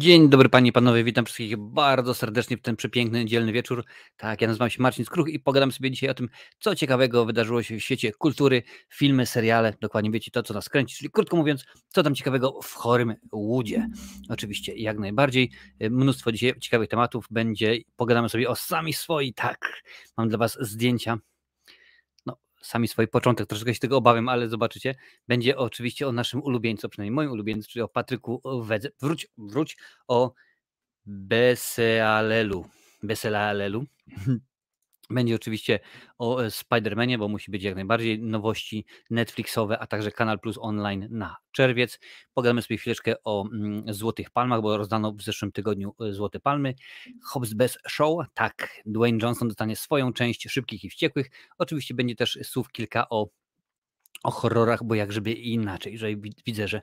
Dzień dobry panie i panowie, witam wszystkich bardzo serdecznie w ten przepiękny dzielny wieczór. Tak, ja nazywam się Marcin Skruch i pogadam sobie dzisiaj o tym, co ciekawego wydarzyło się w świecie kultury, filmy, seriale, dokładnie wiecie to, co nas kręci, czyli krótko mówiąc, co tam ciekawego w chorym łudzie. Oczywiście jak najbardziej, e, mnóstwo dzisiaj ciekawych tematów będzie, pogadamy sobie o sami swoi, tak, mam dla was zdjęcia sami swój początek, troszeczkę się tego obawiam, ale zobaczycie. Będzie oczywiście o naszym ulubieńcu, przynajmniej moim ulubieńcu, czyli o Patryku Wedze. Wróć, wróć o Besealelu. Besealelu Będzie oczywiście o e, Spider-Manie, bo musi być jak najbardziej nowości Netflixowe, a także Kanal Plus Online na czerwiec. Pogadamy sobie chwileczkę o mm, Złotych Palmach, bo rozdano w zeszłym tygodniu e, Złote Palmy. Hobbs Bez Show, tak, Dwayne Johnson dostanie swoją część Szybkich i Wściekłych. Oczywiście będzie też słów kilka o o horrorach, bo jak żeby inaczej, że widzę, że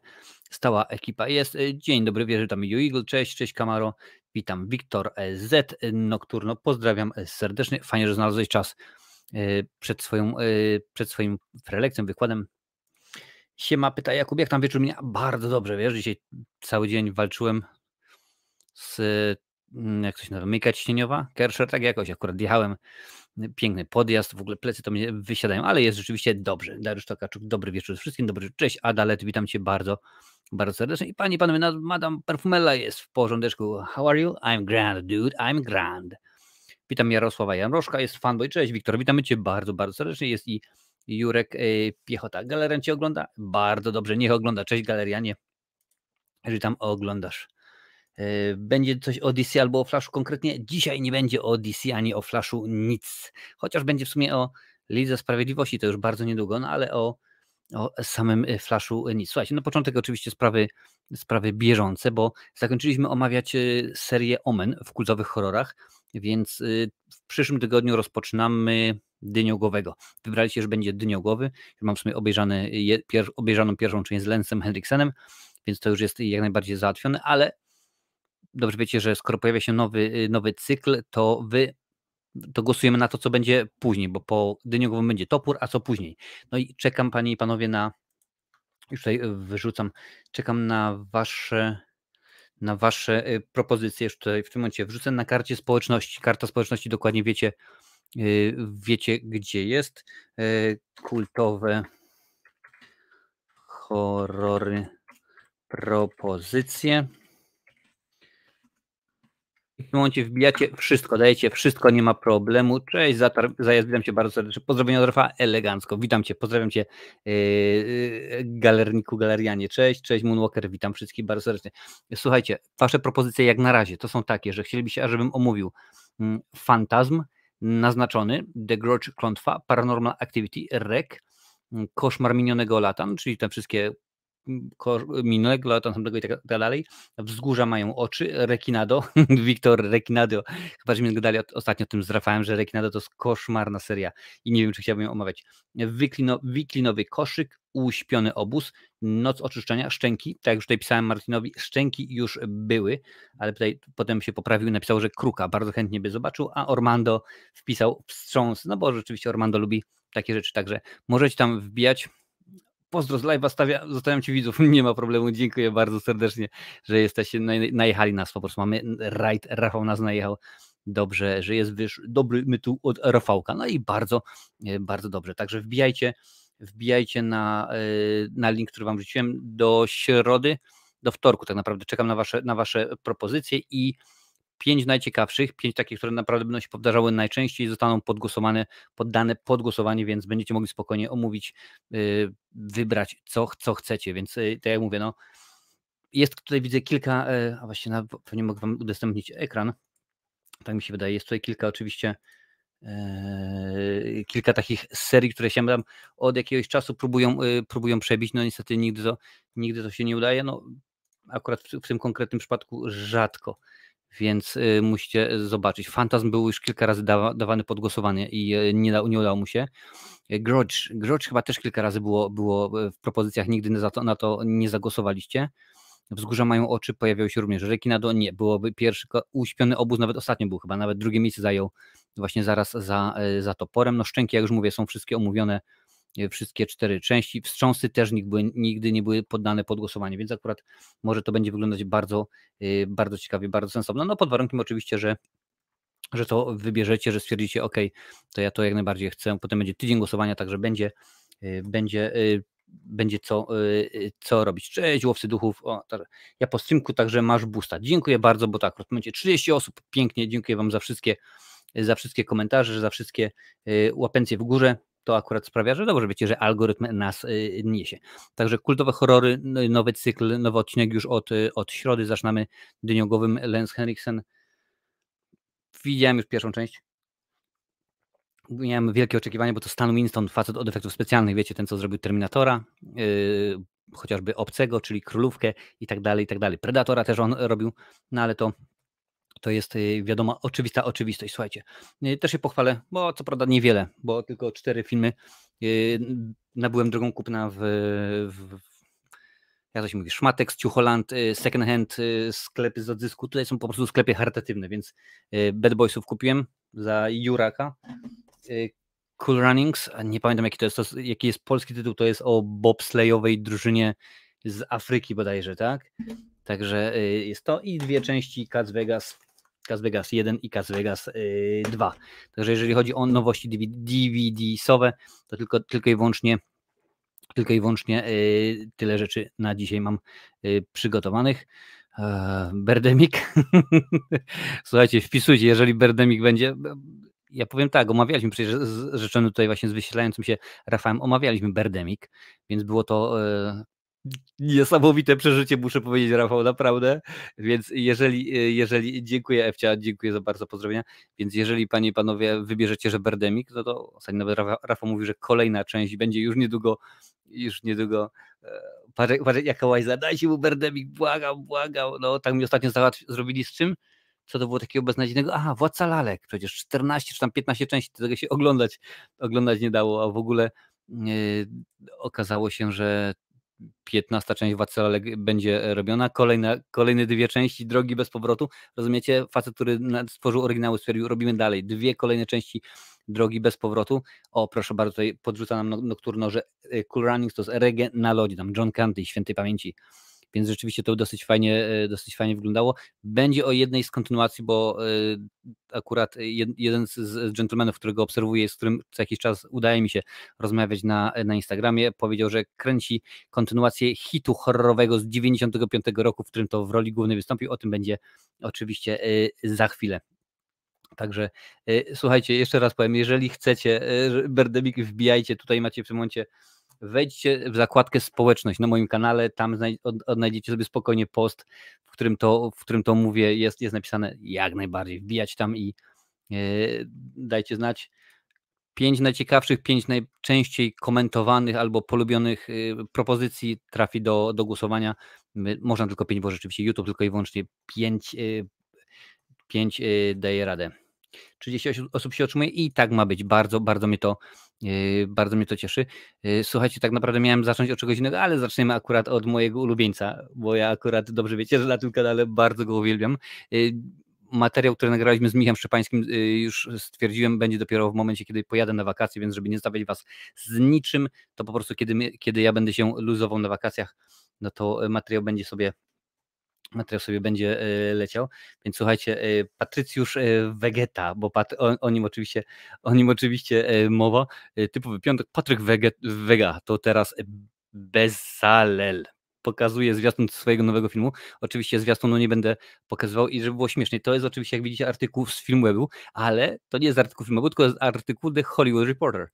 stała ekipa jest. E, dzień dobry, wierzę tam Eagle, cześć, cześć Kamaro, witam Wiktor e, Z, e, Nocturno, pozdrawiam serdecznie, fajnie, że znalazłeś czas przed, swoją, przed swoim prelekcją, wykładem. Siema, pyta Jakub, jak tam wieczór mnie? Bardzo dobrze, wiesz, dzisiaj cały dzień walczyłem z, mm, jak coś się nazywa, myjka ciśnieniowa, Kersher, tak jakoś, akurat jechałem piękny podjazd, w ogóle plecy to mnie wysiadają, ale jest rzeczywiście dobrze. Dariusz Tokarczuk, dobry wieczór wszystkim, dobry, cześć Adalet, witam Cię bardzo, bardzo serdecznie. I Pani, Panowie, Madame Perfumella jest w porządeczku. How are you? I'm grand, dude, I'm grand. Witam Jarosława Janroszka, jest fanboy, cześć Wiktor, witamy Cię bardzo, bardzo serdecznie, jest i Jurek y, Piechota. Galerian Cię ogląda? Bardzo dobrze, niech ogląda, cześć Galerianie, jeżeli tam oglądasz. Y, będzie coś o DC albo o Flashu konkretnie. Dzisiaj nie będzie o DC ani o Flashu nic, chociaż będzie w sumie o Lidze Sprawiedliwości, to już bardzo niedługo, no ale o, o samym y, Flashu nic. Słuchajcie, na początek oczywiście sprawy, sprawy bieżące, bo zakończyliśmy omawiać y, serię Omen w kultowych horrorach, więc w przyszłym tygodniu rozpoczynamy dyniogowego. Wybraliście, że będzie dyniogowy. Mam w sumie obejrzany, pier, obejrzaną pierwszą część z Lensem Henriksenem, więc to już jest jak najbardziej załatwione, ale dobrze wiecie, że skoro pojawia się nowy, y, nowy cykl, to wy to głosujemy na to, co będzie później, bo po dniu będzie topór, a co później. No i czekam, panie i panowie, na. Już tutaj y, wyrzucam, czekam na wasze na wasze y, propozycje. Już tutaj w tym momencie wrzucę na karcie społeczności. Karta społeczności dokładnie wiecie, wiecie, gdzie jest. Kultowe horrory propozycje w tym momencie wbijacie wszystko, dajecie wszystko, nie ma problemu. Cześć, zatar, zajazd, witam cię bardzo serdecznie. Pozdrowienia od elegancko. Witam cię, pozdrawiam cię, yy, yy, galerniku, galerianie. Cześć, cześć, Moonwalker, witam wszystkich bardzo serdecznie. Słuchajcie, wasze propozycje jak na razie to są takie, że chcielibyście, ażebym omówił mm, Fantazm, naznaczony, The Grudge Klątwa, Paranormal Activity, REC, mm, Koszmar minionego lata, czyli te wszystkie Minegla, Tantamblego i tak, tak dalej. Wzgórza mają oczy, Rekinado, Wiktor Rekinado, chyba, że mi dalej. ostatnio o tym z Rafałem, że Rekinado to jest koszmarna seria i nie wiem, czy chciałbym ją omawiać. Wiklino, wiklinowy koszyk, uśpiony obóz, noc oczyszczenia, szczęki, tak jak już tutaj pisałem Martinowi, szczęki już były, ale tutaj potem się poprawił, napisał, że kruka, bardzo chętnie by zobaczył, a Ormando wpisał wstrząs, no bo rzeczywiście Ormando lubi takie rzeczy, także możecie tam wbijać, Pozdro z live'a, stawia, zostawiam Ci widzów, nie ma problemu, dziękuję bardzo serdecznie, że jesteście, najechali nas po prostu, mamy rajd, Rafał nas najechał, dobrze, że jest wyż, dobry my tu od Rafałka, no i bardzo, e, bardzo dobrze, także wbijajcie, wbijajcie na, e, na link, który Wam wrzuciłem do środy, do wtorku tak naprawdę, czekam na Wasze, na wasze propozycje i pięć najciekawszych, pięć takich, które naprawdę będą się powtarzały najczęściej, zostaną podgłosowane, poddane pod głosowanie, więc będziecie mogli spokojnie omówić, y, wybrać co, co chcecie, więc y, tak jak mówię, no jest tutaj widzę kilka, e, a na, pewnie mogę Wam udostępnić ekran, tak mi się wydaje, jest tutaj kilka oczywiście e, kilka takich serii, które się tam od jakiegoś czasu próbują, y, próbują przebić, no niestety nigdy to, nigdy to się nie udaje, no akurat w, w tym konkretnym przypadku rzadko więc y, musicie zobaczyć. Fantazm był już kilka razy dawany pod głosowanie i y, nie, nie udało mu się. Y, Grudge, Grudge chyba też kilka razy było, było w propozycjach, nigdy to, na to nie zagłosowaliście. Wzgórza mają oczy, pojawiały się również Rekinado, nie, byłoby pierwszy, uśpiony obóz nawet ostatnio był chyba, nawet drugie miejsce zajął właśnie zaraz za, za toporem. No szczęki, jak już mówię, są wszystkie omówione Y, wszystkie cztery części. Wstrząsy też nigdy nie były poddane pod głosowanie, więc akurat może to będzie wyglądać bardzo, y, bardzo ciekawie, bardzo sensowno. No pod warunkiem oczywiście, że że to wybierzecie, że stwierdzicie, ok, to ja to jak najbardziej chcę. Potem będzie tydzień głosowania, także będzie, y, będzie, będzie co, co robić. Cześć, łowcy duchów. O, ja po streamku także masz busta. Dziękuję bardzo, bo tak, w momencie 30 osób. Pięknie, dziękuję Wam za wszystkie, za wszystkie komentarze, za wszystkie łapencje w górze to akurat sprawia, że dobrze wiecie, że algorytm nas y, niesie. Także kultowe horrory, no nowy cykl, nowy odcinek już od, y, od środy. Zaczynamy dyniogowym Lens Henriksen. Widziałem już pierwszą część. Miałem wielkie oczekiwania, bo to Stan Winston, facet od efektów specjalnych, wiecie, ten co zrobił Terminatora, yy, chociażby Obcego, czyli Królówkę i tak dalej, i tak dalej. Predatora też on robił, no ale to to jest y, wiadoma oczywista oczywistość. Słuchajcie, y, też się pochwalę, bo co prawda niewiele, bo tylko cztery filmy y, nabyłem drogą kupna w, w to coś mówię, Szmatek, Ciucholand, Second Hand, sklepy z odzysku. Tutaj są po prostu sklepy charytatywne, więc Bad Boysów kupiłem za Juraka. Cool Runnings, nie pamiętam jaki to jest, jaki jest polski tytuł, to jest o bobslejowej drużynie z Afryki bodajże, tak? Także jest to i dwie części Cats Vegas Cas Vegas 1 i Cas Vegas 2. Y, Także jeżeli chodzi o nowości DVD-sowe, to tylko, tylko i wyłącznie tylko i wyłącznie y, tyle rzeczy na dzisiaj mam y, przygotowanych. E, Berdemik. Słuchajcie, wpisujcie, jeżeli Berdemik będzie. Ja powiem tak, omawialiśmy przecież z rzeczonym tutaj właśnie z wyświetlającym się Rafałem, omawialiśmy Berdemik, więc było to e, niesamowite przeżycie, muszę powiedzieć, Rafał, naprawdę. Więc jeżeli, e, jeżeli dziękuję Ewcia, dziękuję za bardzo pozdrowienia. Więc jeżeli panie i panowie wybierzecie, że Berdemik, no to ostatnio nawet Rafał, Rafał mówi, że kolejna część będzie już niedługo, już niedługo. Patrzę, e, patrzę jaka łajza, dajcie mu Berdemik, błagam, błagam. No tak mi ostatnio zrobili z czym? co to było takiego beznadziejnego? Aha, Władca Lalek, przecież 14 czy tam 15 części, tego się oglądać, oglądać nie dało, a w ogóle yy, okazało się, że 15 część Wacela będzie robiona, kolejna, kolejne dwie części Drogi bez powrotu. Rozumiecie? Facet, który stworzył oryginały, stwierdził, robimy dalej. Dwie kolejne części Drogi bez powrotu. O, proszę bardzo, tutaj podrzuca nam no, Nocturno, że y, Cool Runnings to jest regen na lodzie, tam John Candy świętej pamięci więc rzeczywiście to dosyć fajnie, e, dosyć fajnie wyglądało. Będzie o jednej z kontynuacji, bo e, akurat jeden z dżentelmenów, którego obserwuję, z którym co jakiś czas udaje mi się rozmawiać na, na Instagramie, powiedział, że kręci kontynuację hitu horrorowego z 95 roku, w którym to w roli głównej wystąpił. O tym będzie oczywiście e, za chwilę. Także słuchajcie, jeszcze raz powiem, jeżeli chcecie, Berdemik, wbijajcie, tutaj macie w tym momencie wejdźcie w zakładkę społeczność na moim kanale, tam odnajdziecie sobie spokojnie post, w którym to, w którym to mówię, jest, jest napisane jak najbardziej, wbijać tam i yy, dajcie znać. Pięć najciekawszych, pięć najczęściej komentowanych albo polubionych yy, propozycji trafi do, do głosowania. My, można tylko pięć, bo rzeczywiście YouTube tylko i wyłącznie pięć, yy, pięć daje radę. 30 osób się otrzymuje i tak ma być. Bardzo, bardzo mnie to Yy, bardzo mnie to cieszy. Yy, słuchajcie, tak naprawdę miałem zacząć od czegoś innego, ale zaczniemy akurat od mojego ulubieńca, bo ja akurat dobrze wiecie, że na tym kanale bardzo go uwielbiam yy, materiał, który nagraliśmy z Michałem Szczepańskim, już stwierdziłem, będzie dopiero w momencie, kiedy pojadę na wakacje, więc żeby nie stawiać Was z niczym, to po prostu kiedy, kiedy ja będę się luzował na wakacjach, no to y, materiał będzie sobie materiał sobie będzie e, leciał. Więc słuchajcie, e, Patrycjusz e, Wegeta, bo Pat, o, o, nim oczywiście, o nim oczywiście mowa. Typowy piątek, Patryk Weget, Wega, to teraz Bezalel pokazuje zwiastun swojego nowego filmu. Oczywiście zwiastunu no nie będę pokazywał i żeby było śmiesznie, to jest oczywiście, jak widzicie, artykuł z Filmwebu, ale to nie jest artykuł filmowy, tylko jest artykuł The Hollywood Reporter.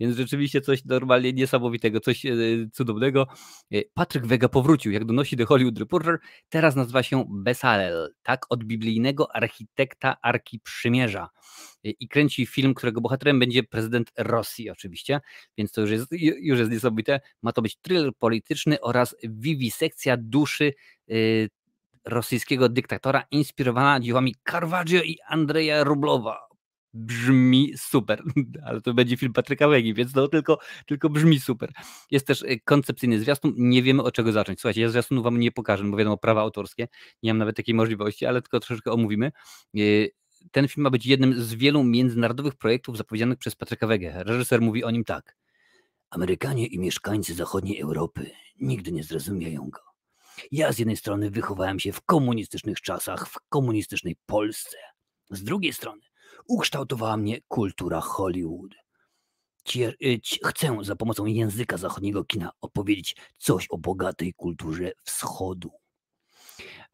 Więc rzeczywiście coś normalnie niesamowitego, coś e, cudownego. E, Patryk Wega powrócił, jak donosi The Hollywood Reporter, teraz nazywa się Besalel, tak, od biblijnego architekta Arki Przymierza. E, I kręci film, którego bohaterem będzie prezydent Rosji oczywiście, więc to już jest, już jest niesamowite. Ma to być thriller polityczny oraz wiwisekcja duszy rosyjskiego dyktatora inspirowana dziełami Carvaggio i Andrzeja Rublowa brzmi super, ale to będzie film Patryka Wegi, więc to no, tylko, tylko brzmi super. Jest też y, koncepcyjny zwiastun, nie wiemy od czego zacząć. Słuchajcie, ja zwiastunu wam nie pokażę, bo wiadomo, prawa autorskie, nie mam nawet takiej możliwości, ale tylko troszeczkę omówimy y, ten film ma być jednym z wielu międzynarodowych projektów zapowiedzianych przez Patryka Wege. Reżyser mówi o nim tak. Amerykanie i mieszkańcy zachodniej Europy nigdy nie zrozumieją go. Ja z jednej strony wychowałem się w komunistycznych czasach, w komunistycznej Polsce. Z drugiej strony ukształtowała mnie kultura Hollywood. Cier y, chcę za pomocą języka zachodniego kina opowiedzieć coś o bogatej kulturze wschodu.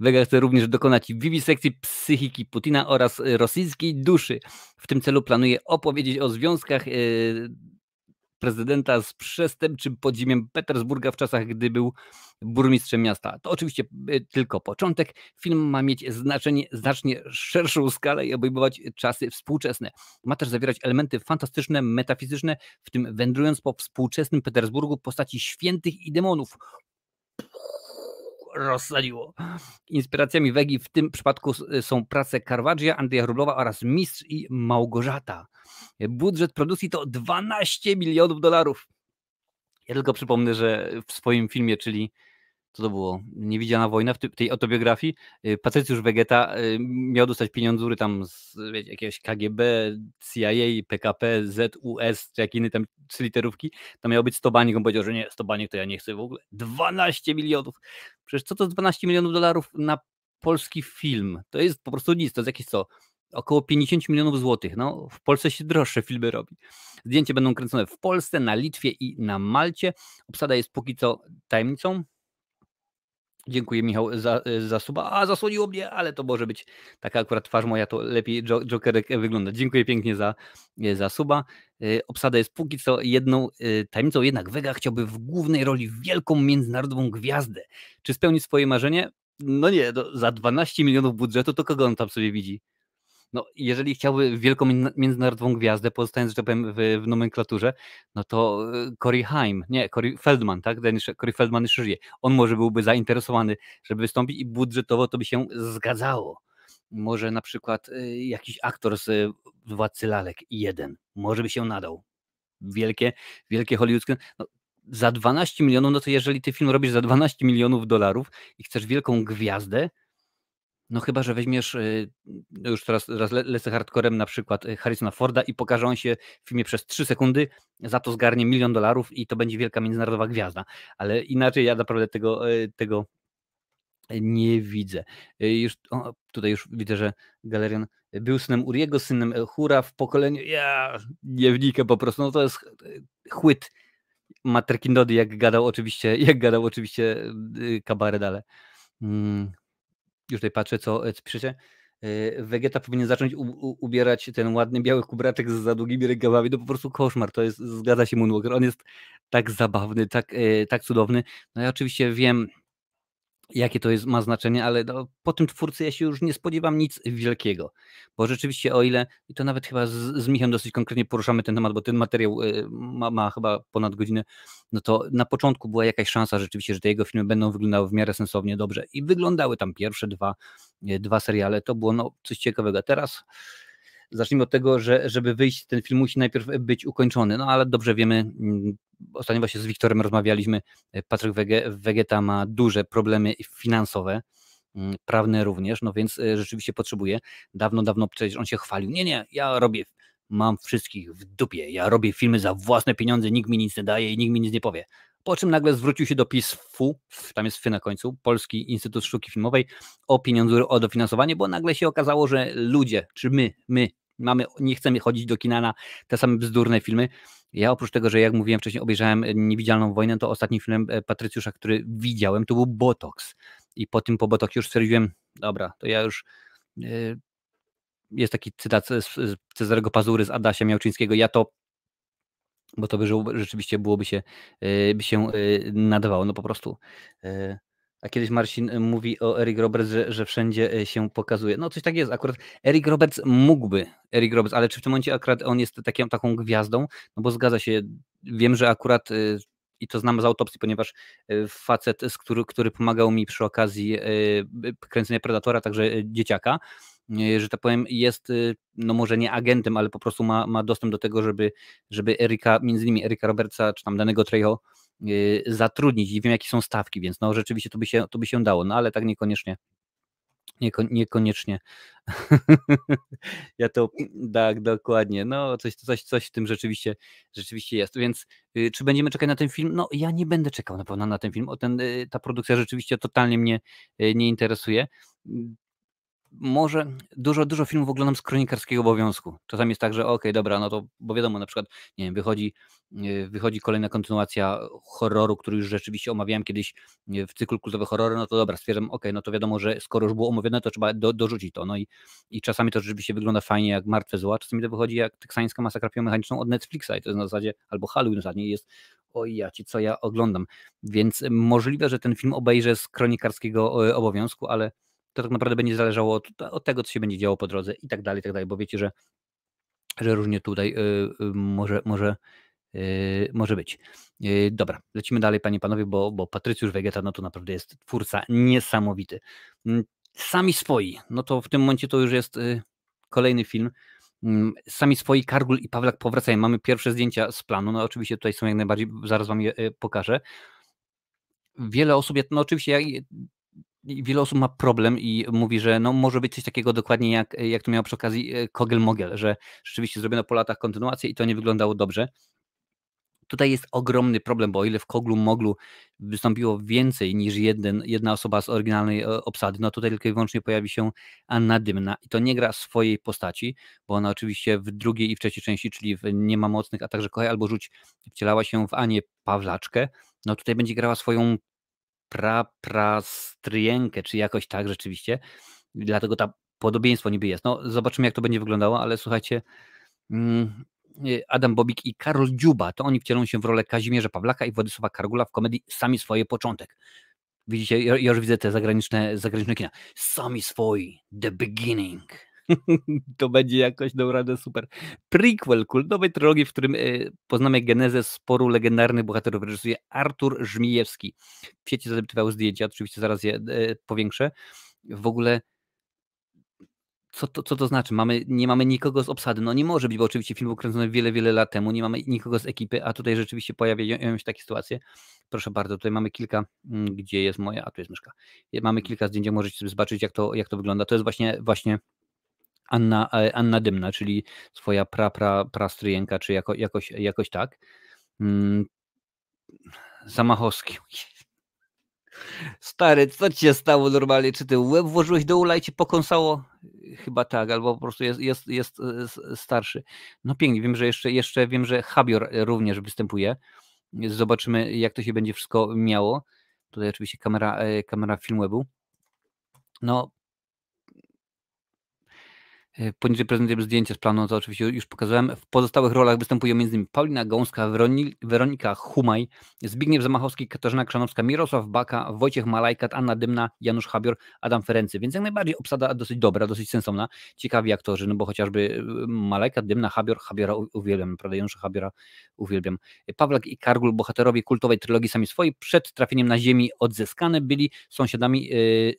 Vega chce również dokonać wiwisekcji psychiki Putina oraz y, rosyjskiej duszy. W tym celu planuje opowiedzieć o związkach y, prezydenta z przestępczym podziemiem Petersburga w czasach, gdy był burmistrzem miasta. To oczywiście y, tylko początek. Film ma mieć znaczenie, znacznie szerszą skalę i obejmować czasy współczesne. Ma też zawierać elementy fantastyczne, metafizyczne, w tym wędrując po współczesnym Petersburgu postaci świętych i demonów rozsadziło. Inspiracjami Wegi w tym przypadku y, są prace Carwaggia, Andrzeja Rublowa oraz Mistrz i Małgorzata. Budżet produkcji to 12 milionów dolarów. Ja tylko przypomnę, że w swoim filmie, czyli co to było? Niewidziana wojna w tej autobiografii. Y, Patrycjusz Wegeta y, miał dostać pieniądzury tam z wiecie, jakiegoś KGB, CIA, PKP, ZUS, czy jak inny tam trzy literówki. To miał być 100 baniek. On powiedział, że nie, 100 baniek to ja nie chcę w ogóle. 12 milionów. Przecież co to 12 milionów dolarów na polski film? To jest po prostu nic. To jest jakieś co? około 50 milionów złotych. No, w Polsce się droższe filmy robi. Zdjęcia będą kręcone w Polsce, na Litwie i na Malcie. Obsada jest póki co tajemnicą. Dziękuję Michał za, e, za suba. A, zasłoniło mnie, ale to może być taka akurat twarz moja, to lepiej Jokerek wygląda. Dziękuję pięknie za, e, za suba. E, obsada jest póki co jedną tajemnicą, jednak Vega chciałby w głównej roli wielką międzynarodową gwiazdę. Czy spełni swoje marzenie? No nie, no za 12 milionów budżetu to kogo on tam sobie widzi? no, jeżeli chciałby wielką międzynarodową gwiazdę, pozostając, że tak powiem, w, w nomenklaturze, no to e, Corey Haim, nie, Corey Feldman, tak? Danish, Corey Feldman jeszcze żyje. On może byłby zainteresowany, żeby wystąpić i budżetowo to by się zgadzało. Może na przykład e, jakiś aktor z e, Władcy Lalek, jeden, może by się nadał. Wielkie, wielkie hollywoodzkie, no, za 12 milionów, no to jeżeli ty film robisz za 12 milionów dolarów i chcesz wielką gwiazdę, no chyba, że weźmiesz, y, no już teraz raz lecę hardcorem na przykład y, Harrisona Forda i pokaże on się w filmie przez 3 sekundy, za to zgarnie milion dolarów i to będzie wielka międzynarodowa gwiazda. Ale inaczej ja naprawdę tego, y, tego nie widzę. Już, o, tutaj już widzę, że Galerian był synem Uriego, synem Hura w pokoleniu. Ja nie wnikam po prostu. No to jest chłyt Materkindody, jak gadał oczywiście, jak gadał oczywiście kabaret, ale mm, już tutaj patrzę, co, e, co piszecie. Wegeta e, powinien zacząć u, u, ubierać ten ładny biały kubraczek z za długimi rękawami, to po prostu koszmar, to jest, zgadza się Moonwalker, on jest tak zabawny, tak, e, tak cudowny, no ja oczywiście wiem, jakie to jest, ma znaczenie, ale no, po tym twórcy ja się już nie spodziewam nic wielkiego, bo rzeczywiście o ile, i to nawet chyba z, z Michałem dosyć konkretnie poruszamy ten temat, bo ten materiał y, ma, ma, chyba ponad godzinę, no to na początku była jakaś szansa rzeczywiście, że te jego filmy będą wyglądały w miarę sensownie dobrze i wyglądały tam pierwsze dwa, y, dwa seriale, to było no, coś ciekawego, a teraz zacznijmy od tego, że żeby wyjść, ten film musi najpierw być ukończony, no ale dobrze wiemy, mm, ostatnio właśnie z Wiktorem rozmawialiśmy, e, Patryk Wegeta ma duże problemy finansowe, mm, prawne również, no więc e, rzeczywiście potrzebuje. Dawno, dawno przecież on się chwalił, nie, nie, ja robię, mam wszystkich w dupie, ja robię filmy za własne pieniądze, nikt mi nic nie daje i nikt mi nic nie powie. Po czym nagle zwrócił się do pisf tam jest FY na końcu, Polski Instytut Sztuki Filmowej, o pieniądze, o dofinansowanie, bo nagle się okazało, że ludzie, czy my, my, mamy, nie chcemy chodzić do kina na te same bzdurne filmy. Ja oprócz tego, że jak mówiłem wcześniej, obejrzałem e, Niewidzialną Wojnę, to ostatnim filmem Patrycjusza, który widziałem, to był Botox. I po tym, po Botox już stwierdziłem, dobra, to ja już... Yy, jest taki cytat z Cezarego Pazury, z Adasia Miałczyńskiego, ja to bo to by rzeczywiście byłoby się, e, by się nadawało, no po prostu a kiedyś Marcin y, mówi o Eric Roberts, że, że wszędzie y, się pokazuje. No coś tak jest, akurat Eric Roberts mógłby, Eric Roberts, ale czy w tym momencie akurat on jest taką, taką gwiazdą? No bo zgadza się, wiem, że akurat y, i to znam z autopsji, ponieważ facet, który, który pomagał mi przy okazji kręcenia Predatora, także dzieciaka, że tak powiem, jest, no może nie agentem, ale po prostu ma, ma dostęp do tego, żeby, żeby Erika, między innymi Erika Robertsa, czy tam danego Trejo, Y, zatrudnić i wiem, jakie są stawki, więc no rzeczywiście to by się, to by się dało, no ale tak niekoniecznie. Nieko, niekoniecznie. ja to tak, dokładnie. No, coś, coś, coś w tym rzeczywiście, rzeczywiście jest. Więc y, czy będziemy czekać na ten film? No, ja nie będę czekał na pewno na ten film. O ten, y, ta produkcja rzeczywiście totalnie mnie nie interesuje może dużo, dużo filmów oglądam z kronikarskiego obowiązku. Czasami jest tak, że okej, okay, dobra, no to, bo wiadomo, na przykład, nie wiem, wychodzi, e, wychodzi kolejna kontynuacja horroru, który już rzeczywiście omawiałem kiedyś e, w cyklu kultowe horrory, no to dobra, stwierdzam, okej, okay, no to wiadomo, że skoro już było omówione, to trzeba do, dorzucić to. No i, i czasami to rzeczywiście wygląda fajnie jak Martwe Zła, czasami to wychodzi jak teksańska masakra mechaniczną od Netflixa i to jest na zasadzie, albo Halloween ostatniej jest o ja ci, co ja oglądam. Więc możliwe, że ten film obejrzę z kronikarskiego e, obowiązku, ale to tak naprawdę będzie zależało od, od, tego, co się będzie działo po drodze i tak dalej, i tak dalej, bo wiecie, że, że różnie tutaj y, y, może, może y, może być. dobra, lecimy dalej, panie panowie, bo, bo Patrycjusz Wegeta no to naprawdę jest twórca niesamowity. Mm, sami swoi, no to w tym momencie to już jest kolejny film. Mm, sami swoi, Kargul i Pawlak powracają. Mamy pierwsze zdjęcia z planu, no oczywiście tutaj są jak najbardziej, zaraz wam je pokażę. Wiele osób, no oczywiście ja wiele osób ma problem i mówi, że no może być coś takiego dokładnie jak, jak to miało przy okazji e, Kogel Mogel, że rzeczywiście zrobiono po latach kontynuację i to nie wyglądało dobrze. Tutaj jest ogromny problem, bo o ile w Koglu Moglu wystąpiło więcej niż jeden, jedna osoba z oryginalnej e, obsady, no tutaj tylko i wyłącznie pojawi się Anna Dymna i to nie gra swojej postaci, bo ona oczywiście w drugiej i w trzeciej części, czyli w Nie ma mocnych, a także Kochaj albo Rzuć, wcielała się w Anię Pawlaczkę, no tutaj będzie grała swoją praprastrienkę, czy jakoś tak rzeczywiście. Dlatego ta podobieństwo niby jest. No, zobaczymy, jak to będzie wyglądało, ale słuchajcie, mm, y, Adam Bobik i Karol Dziuba, to oni wcielą się w rolę Kazimierza Pawlaka i Władysława Kargula w komedii Sami swoje początek. Widzicie, ja już widzę te zagraniczne, zagraniczne kina. Sami swoi, The Beginning. to będzie jakoś naprawdę no, super. Prequel kultowej trylogii, w którym e, poznamy genezę sporu legendarnych bohaterów. reżyseruje Artur Żmijewski. W sieci zadeptywały zdjęcia, oczywiście zaraz je e, powiększę. W ogóle co to, co to znaczy? Mamy, nie mamy nikogo z obsady. No nie może być, bo oczywiście film był kręcony wiele, wiele lat temu, nie mamy nikogo z ekipy, a tutaj rzeczywiście pojawiają się takie sytuacje. Proszę bardzo, tutaj mamy kilka, mm, gdzie jest moja, a tu jest myszka. Mamy mhm. kilka zdjęć, możecie sobie zobaczyć, jak to, jak to wygląda. To jest właśnie, właśnie Anna, e, Anna Dymna, czyli swoja pra, pra, prastryjenka, czy jako, jakoś, jakoś tak. Mm. Zamachowski. Stary, co ci się stało normalnie? Czy ty łeb włożyłeś do ula i cię pokąsało? Chyba tak, albo po prostu jest, jest, jest e, starszy. No pięknie, wiem, że jeszcze, jeszcze wiem, że Habior e, również występuje. Zobaczymy, jak to się będzie wszystko miało. Tutaj oczywiście kamera, kamera był. No, E, poniżej prezentujemy zdjęcie z planu, to oczywiście już pokazałem. W pozostałych rolach występują m.in. Paulina Gąska, Weronika Humaj, Zbigniew Zamachowski, Katarzyna Krzanowska, Mirosław Baka, Wojciech Malajkat, Anna Dymna, Janusz Habior, Adam Ferency. Więc jak najbardziej obsada dosyć dobra, dosyć sensowna. Ciekawi aktorzy, no bo chociażby e, Malajkat, Dymna, Habior, Habiora uwielbiam, prawda? Janusza Habiora uwielbiam. E, Pawlak i Kargul, bohaterowie kultowej trylogii Sami Swoi, przed trafieniem na ziemi odzyskane byli sąsiadami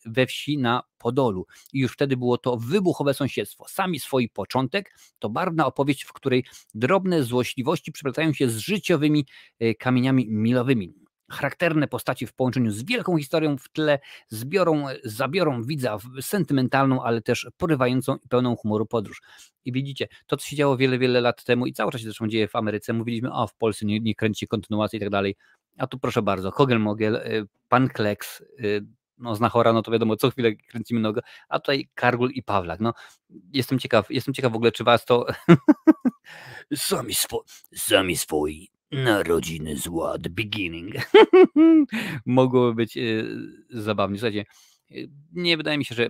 we wsi na Podolu. I już wtedy było to wybuchowe sąsiedztwo. Sami swój początek to barwna opowieść, w której drobne złośliwości przeplatają się z życiowymi e, kamieniami milowymi charakterne postaci w połączeniu z wielką historią w tle zbiorą, zabiorą widza w sentymentalną, ale też porywającą i pełną humoru podróż. I widzicie, to co się działo wiele, wiele lat temu i cały czas się zresztą dzieje w Ameryce, mówiliśmy, o w Polsce nie, nie kręci kontynuacji i tak dalej, a tu proszę bardzo, Kogel Mogel, e, Pan Kleks, e, no, Znachora, no to wiadomo, co chwilę kręcimy nogę, a tutaj Kargul i Pawlak. No, jestem ciekaw, jestem ciekaw w ogóle, czy was to... sami, spo, sami swoi narodziny zła, the beginning. Mogłoby być y, zabawnie. Słuchajcie, e, nie wydaje mi się, że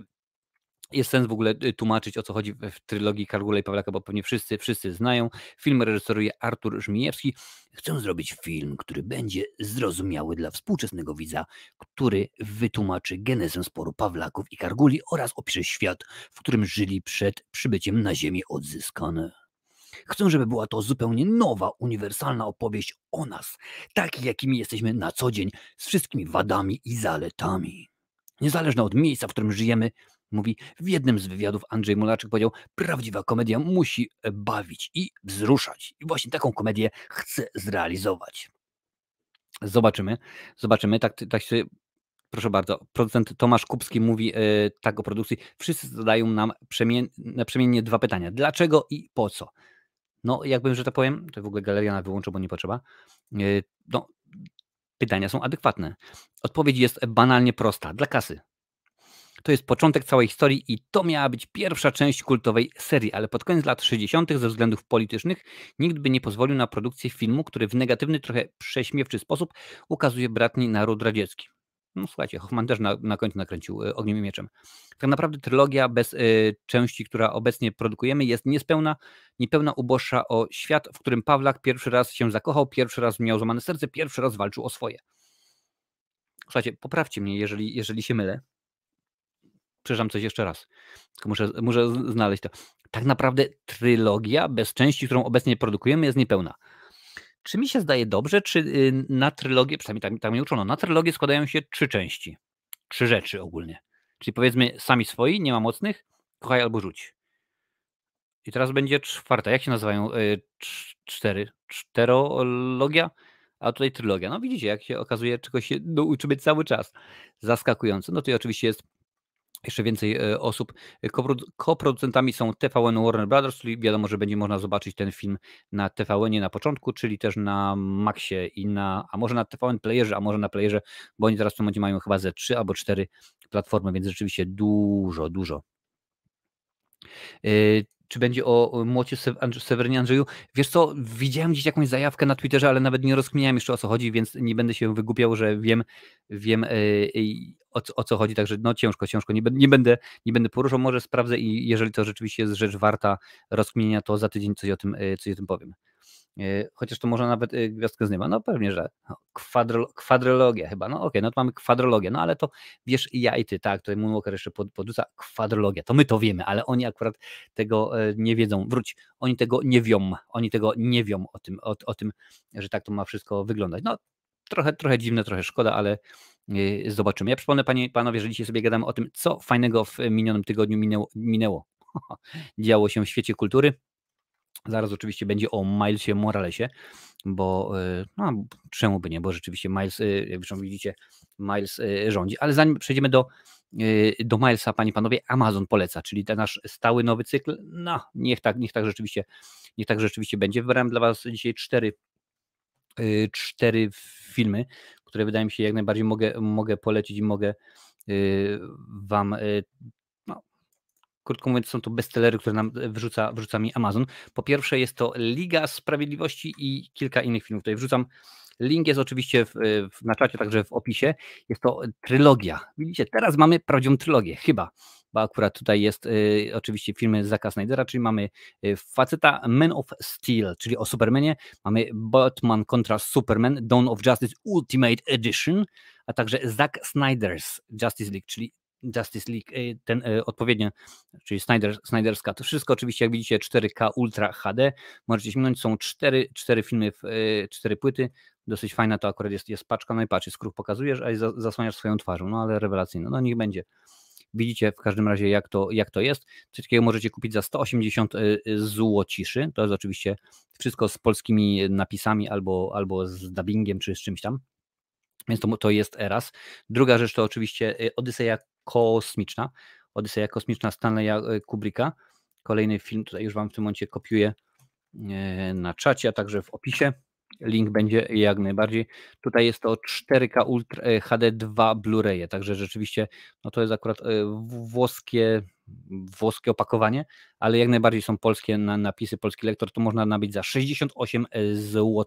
jest sens w ogóle y, tłumaczyć, o co chodzi w trylogii Kargula i Pawlaka, bo pewnie wszyscy, wszyscy znają. Film reżyseruje Artur Żmijewski. Chcę zrobić film, który będzie zrozumiały dla współczesnego widza, który wytłumaczy genezę sporu Pawlaków i Karguli oraz opisze świat, w którym żyli przed przybyciem na Ziemię odzyskane. Chcę, żeby była to zupełnie nowa, uniwersalna opowieść o nas, takich, jakimi jesteśmy na co dzień, z wszystkimi wadami i zaletami. Niezależna od miejsca, w którym żyjemy, Mówi, w jednym z wywiadów Andrzej Mulaczyk powiedział, prawdziwa komedia musi e, bawić i wzruszać. I właśnie taką komedię chce zrealizować. Zobaczymy, zobaczymy. Tak, tak się proszę bardzo, producent Tomasz Kubski mówi yy, tak o produkcji. Wszyscy zadają nam przemien przemiennie dwa pytania. Dlaczego i po co? No, jakbym, że tak powiem, to w ogóle galeria na wyłączę, bo nie potrzeba. Yy, no, pytania są adekwatne. Odpowiedź jest banalnie prosta. Dla kasy. To jest początek całej historii i to miała być pierwsza część kultowej serii, ale pod koniec lat 60. ze względów politycznych nikt by nie pozwolił na produkcję filmu, który w negatywny, trochę prześmiewczy sposób ukazuje bratni naród radziecki. No słuchajcie, Hoffman też na, na końcu nakręcił y, Ogniem i Mieczem. Tak naprawdę trylogia bez y, części, która obecnie produkujemy, jest niespełna, niepełna uboższa o świat, w którym Pawlak pierwszy raz się zakochał, pierwszy raz miał złamane serce, pierwszy raz walczył o swoje. Słuchajcie, poprawcie mnie, jeżeli, jeżeli się mylę przeczytam coś jeszcze raz. Tylko muszę, muszę znaleźć to. Tak naprawdę trylogia bez części, którą obecnie produkujemy, jest niepełna. Czy mi się zdaje dobrze, czy y, na trylogię, przynajmniej tak, tak mnie uczono, na trylogię składają się trzy części. Trzy rzeczy ogólnie. Czyli powiedzmy sami swoi, nie ma mocnych, kochaj albo rzuć. I teraz będzie czwarta. Jak się nazywają? Y, cztery. Czterologia? a tutaj trylogia. No widzicie, jak się okazuje, czego się no, uczymy cały czas. Zaskakujące. No to oczywiście jest jeszcze więcej e, osób. Koproducentami są TVN Warner Brothers, czyli wiadomo, że będzie można zobaczyć ten film na TVN na początku, czyli też na Maxie i na, a może na TVN Playerze, a może na Playerze, bo oni teraz w tym momencie mają chyba ze 3 albo 4 platformy, więc rzeczywiście dużo, dużo. E, czy będzie o młocie Sewernie Andrzeju? Wiesz co, widziałem gdzieś jakąś zajawkę na Twitterze, ale nawet nie rozkminiałem jeszcze o co chodzi, więc nie będę się wygłupiał, że wiem, wiem e, o, o, co chodzi, także no ciężko, ciężko, nie, nie, będę, nie będę poruszał, może sprawdzę i jeżeli to rzeczywiście jest rzecz warta rozkminienia, to za tydzień coś o tym, e, coś o tym powiem. E, chociaż to może nawet e, Gwiazdkę z nieba, no pewnie, że Kwadro, kwadrologia chyba, no okej, okay, no to mamy kwadrologię, no ale to wiesz ja i ty, tak, tutaj Moonwalker jeszcze podrzuca kwadrologia, to my to wiemy, ale oni akurat tego nie wiedzą, wróć, oni tego nie wią, oni tego nie wią o tym, o, o tym, że tak to ma wszystko wyglądać, no trochę, trochę dziwne, trochę szkoda, ale y, zobaczymy. Ja przypomnę panie, panowie, że dzisiaj sobie gadamy o tym, co fajnego w minionym tygodniu minęło. minęło. Działo się w świecie kultury. Zaraz oczywiście będzie o Milesie Moralesie, bo y, no, czemu by nie, bo rzeczywiście Miles, y, jak już widzicie, Miles rządzi. Ale zanim przejdziemy do, do Milesa, panie panowie, Amazon poleca, czyli ten nasz stały nowy cykl. No, niech tak, niech tak rzeczywiście, niech tak rzeczywiście będzie. Wybrałem dla was dzisiaj cztery Y, cztery filmy, które wydaje mi się jak najbardziej mogę, mogę polecić i mogę y, Wam y, no, krótko mówiąc, są to bestsellery, które nam wrzuca, wrzuca mi Amazon. Po pierwsze jest to Liga Sprawiedliwości i kilka innych filmów. Tutaj wrzucam. Link jest oczywiście w, w, na czacie, także w opisie. Jest to trylogia. Widzicie, teraz mamy prawdziwą trylogię, chyba bo akurat tutaj jest y, oczywiście filmy Zaka Snydera, czyli mamy y, faceta Man of Steel, czyli o Supermanie, mamy Batman kontra Superman, Dawn of Justice Ultimate Edition, a także Zack Snyder's Justice League, czyli Justice League, y, ten y, odpowiednio, czyli Snyder, Snyderska. To wszystko oczywiście, jak widzicie, 4K Ultra HD. Możecie sięgnąć, są cztery, cztery filmy, w, cztery płyty. Dosyć fajna to akurat jest, jest paczka. No i patrz, skruch pokazujesz, a zasłaniasz swoją twarzą. No ale rewelacyjna, No niech będzie. Widzicie w każdym razie, jak to, jak to jest. Coś takiego możecie kupić za 180 y, y, złociszy. To jest oczywiście wszystko z polskimi napisami albo, albo z dubbingiem czy z czymś tam. Więc to, to jest Eras. Druga rzecz to oczywiście y, Odyseja Kosmiczna. Odyseja Kosmiczna Stanleya Kubricka. Kolejny film, tutaj już Wam w tym momencie kopiuję na czacie, a także w opisie. Link będzie jak najbardziej. Tutaj jest to 4K Ultra e, HD 2 Blu-raye, także rzeczywiście no to jest akurat e, włoskie, włoskie opakowanie, ale jak najbardziej są polskie napisy, polski lektor, to można nabyć za 68 e, zł.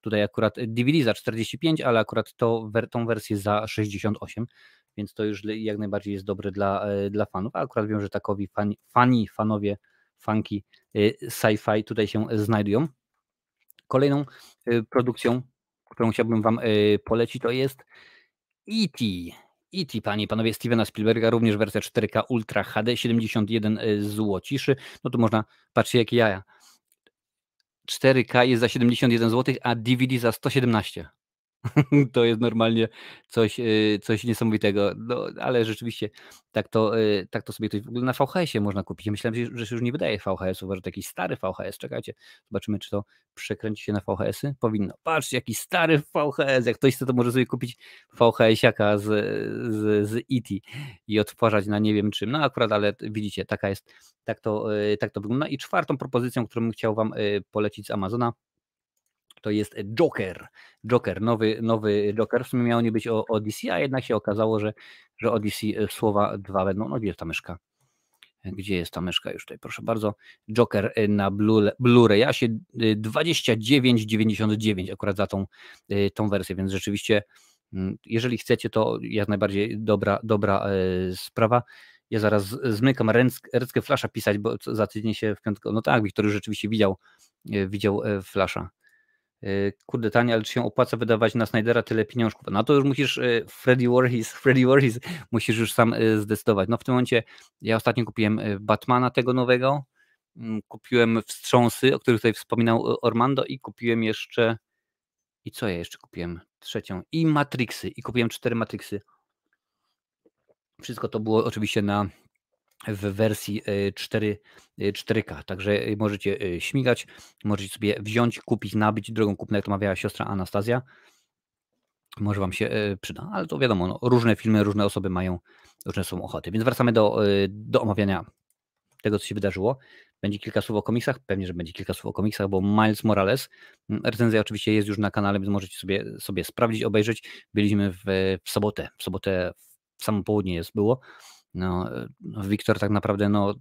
Tutaj akurat DVD za 45, ale akurat to, tą wersję za 68, więc to już jak najbardziej jest dobre dla, dla fanów, a akurat wiem, że takowi fani, fani fanowie, fanki sci-fi tutaj się znajdują. Kolejną y, produkcją, którą chciałbym Wam y, polecić, to jest E.T. E.T., panie i panowie, Stevena Spielberga, również wersja 4K Ultra HD, 71 y, złociszy. No tu można, patrzeć jakie jaja. 4K jest za 71 zł, a DVD za 117. to jest normalnie coś, y, coś niesamowitego, no, ale rzeczywiście tak to, y, tak to sobie ktoś w ogóle na VHS-ie można kupić. Ja myślałem, że się już nie wydaje VHS-ów, że taki jakiś stary VHS. Czekajcie, zobaczymy, czy to przekręci się na VHS-y. Powinno. Patrzcie, jaki stary VHS. Jak ktoś chce, to może sobie kupić VHS-iaka z, z, z IT e i odtwarzać na nie wiem czym. No akurat, ale widzicie, taka jest, tak to, y, tak to wygląda. I czwartą propozycją, którą bym chciał Wam polecić z Amazona, to jest Joker. Joker, nowy, nowy Joker. W sumie miało nie być o Odyssey, a jednak się okazało, że, że Odyssey słowa dwa będą. No gdzie jest ta myszka? E, gdzie jest ta myszka już tutaj? Proszę bardzo. Joker e, na blu Ja się 29,99 e, akurat za tą, tą wersję, więc rzeczywiście mm, jeżeli chcecie, to jak najbardziej dobra, dobra sprawa. Ja zaraz zmykam ręckę flasza pisać, bo za tydzień się w piątku. No tak, Wiktor już rzeczywiście widział, widział flasza. Y, kurde tanie, ale czy się opłaca wydawać na Snydera tyle pieniążków? Na no to już musisz y, Freddy Warhis, Freddy Warhis musisz już sam y, zdecydować. No w tym momencie ja ostatnio kupiłem Batmana tego nowego, mm, kupiłem Wstrząsy, o których tutaj wspominał Ormando i kupiłem jeszcze i co ja jeszcze kupiłem? Trzecią i Matrixy i kupiłem cztery Matrixy. Wszystko to było oczywiście na w wersji 4, e, 4K. E, Także e, możecie śmigać, możecie sobie wziąć, kupić, nabić drogą kupną, jak to mawiała siostra Anastazja. Może Wam się przyda, ale to wiadomo, no, różne filmy, różne osoby mają, różne są ochoty. Więc wracamy do, do omawiania tego, co się wydarzyło. Będzie kilka słów o komiksach, pewnie, że będzie kilka słów o komiksach, bo Miles Morales, recenzja oczywiście jest już na kanale, więc możecie sobie, sobie sprawdzić, obejrzeć. Byliśmy w, w sobotę, w sobotę w samo południe jest było, no, no, Wiktor tak naprawdę, no,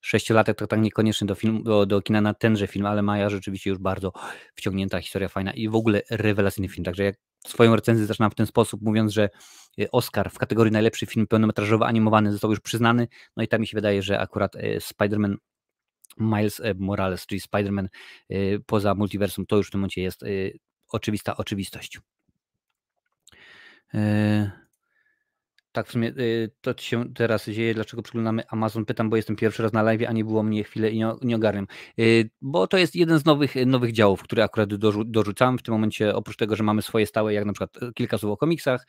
sześciolatek to tak niekoniecznie do, filmu do, do kina na tenże film, ale Maja rzeczywiście już bardzo wciągnięta, historia fajna i w ogóle rewelacyjny film. Także jak swoją recenzję zaczynam w ten sposób, mówiąc, że e, Oscar w kategorii najlepszy film pełnometrażowy animowany został już przyznany, no i tam mi się wydaje, że akurat e, Spider-Man Miles e, Morales, czyli Spider-Man poza multiversum, to już w tym momencie jest oczywista oczywistość. Tak, w sumie y, to się teraz dzieje, dlaczego przyglądamy Amazon. Pytam, bo jestem pierwszy raz na live, a nie było mnie chwilę i nie ogarniam. Y, bo to jest jeden z nowych, nowych działów, który akurat dorzucam w tym momencie. Oprócz tego, że mamy swoje stałe, jak na przykład y, kilka słów o komiksach,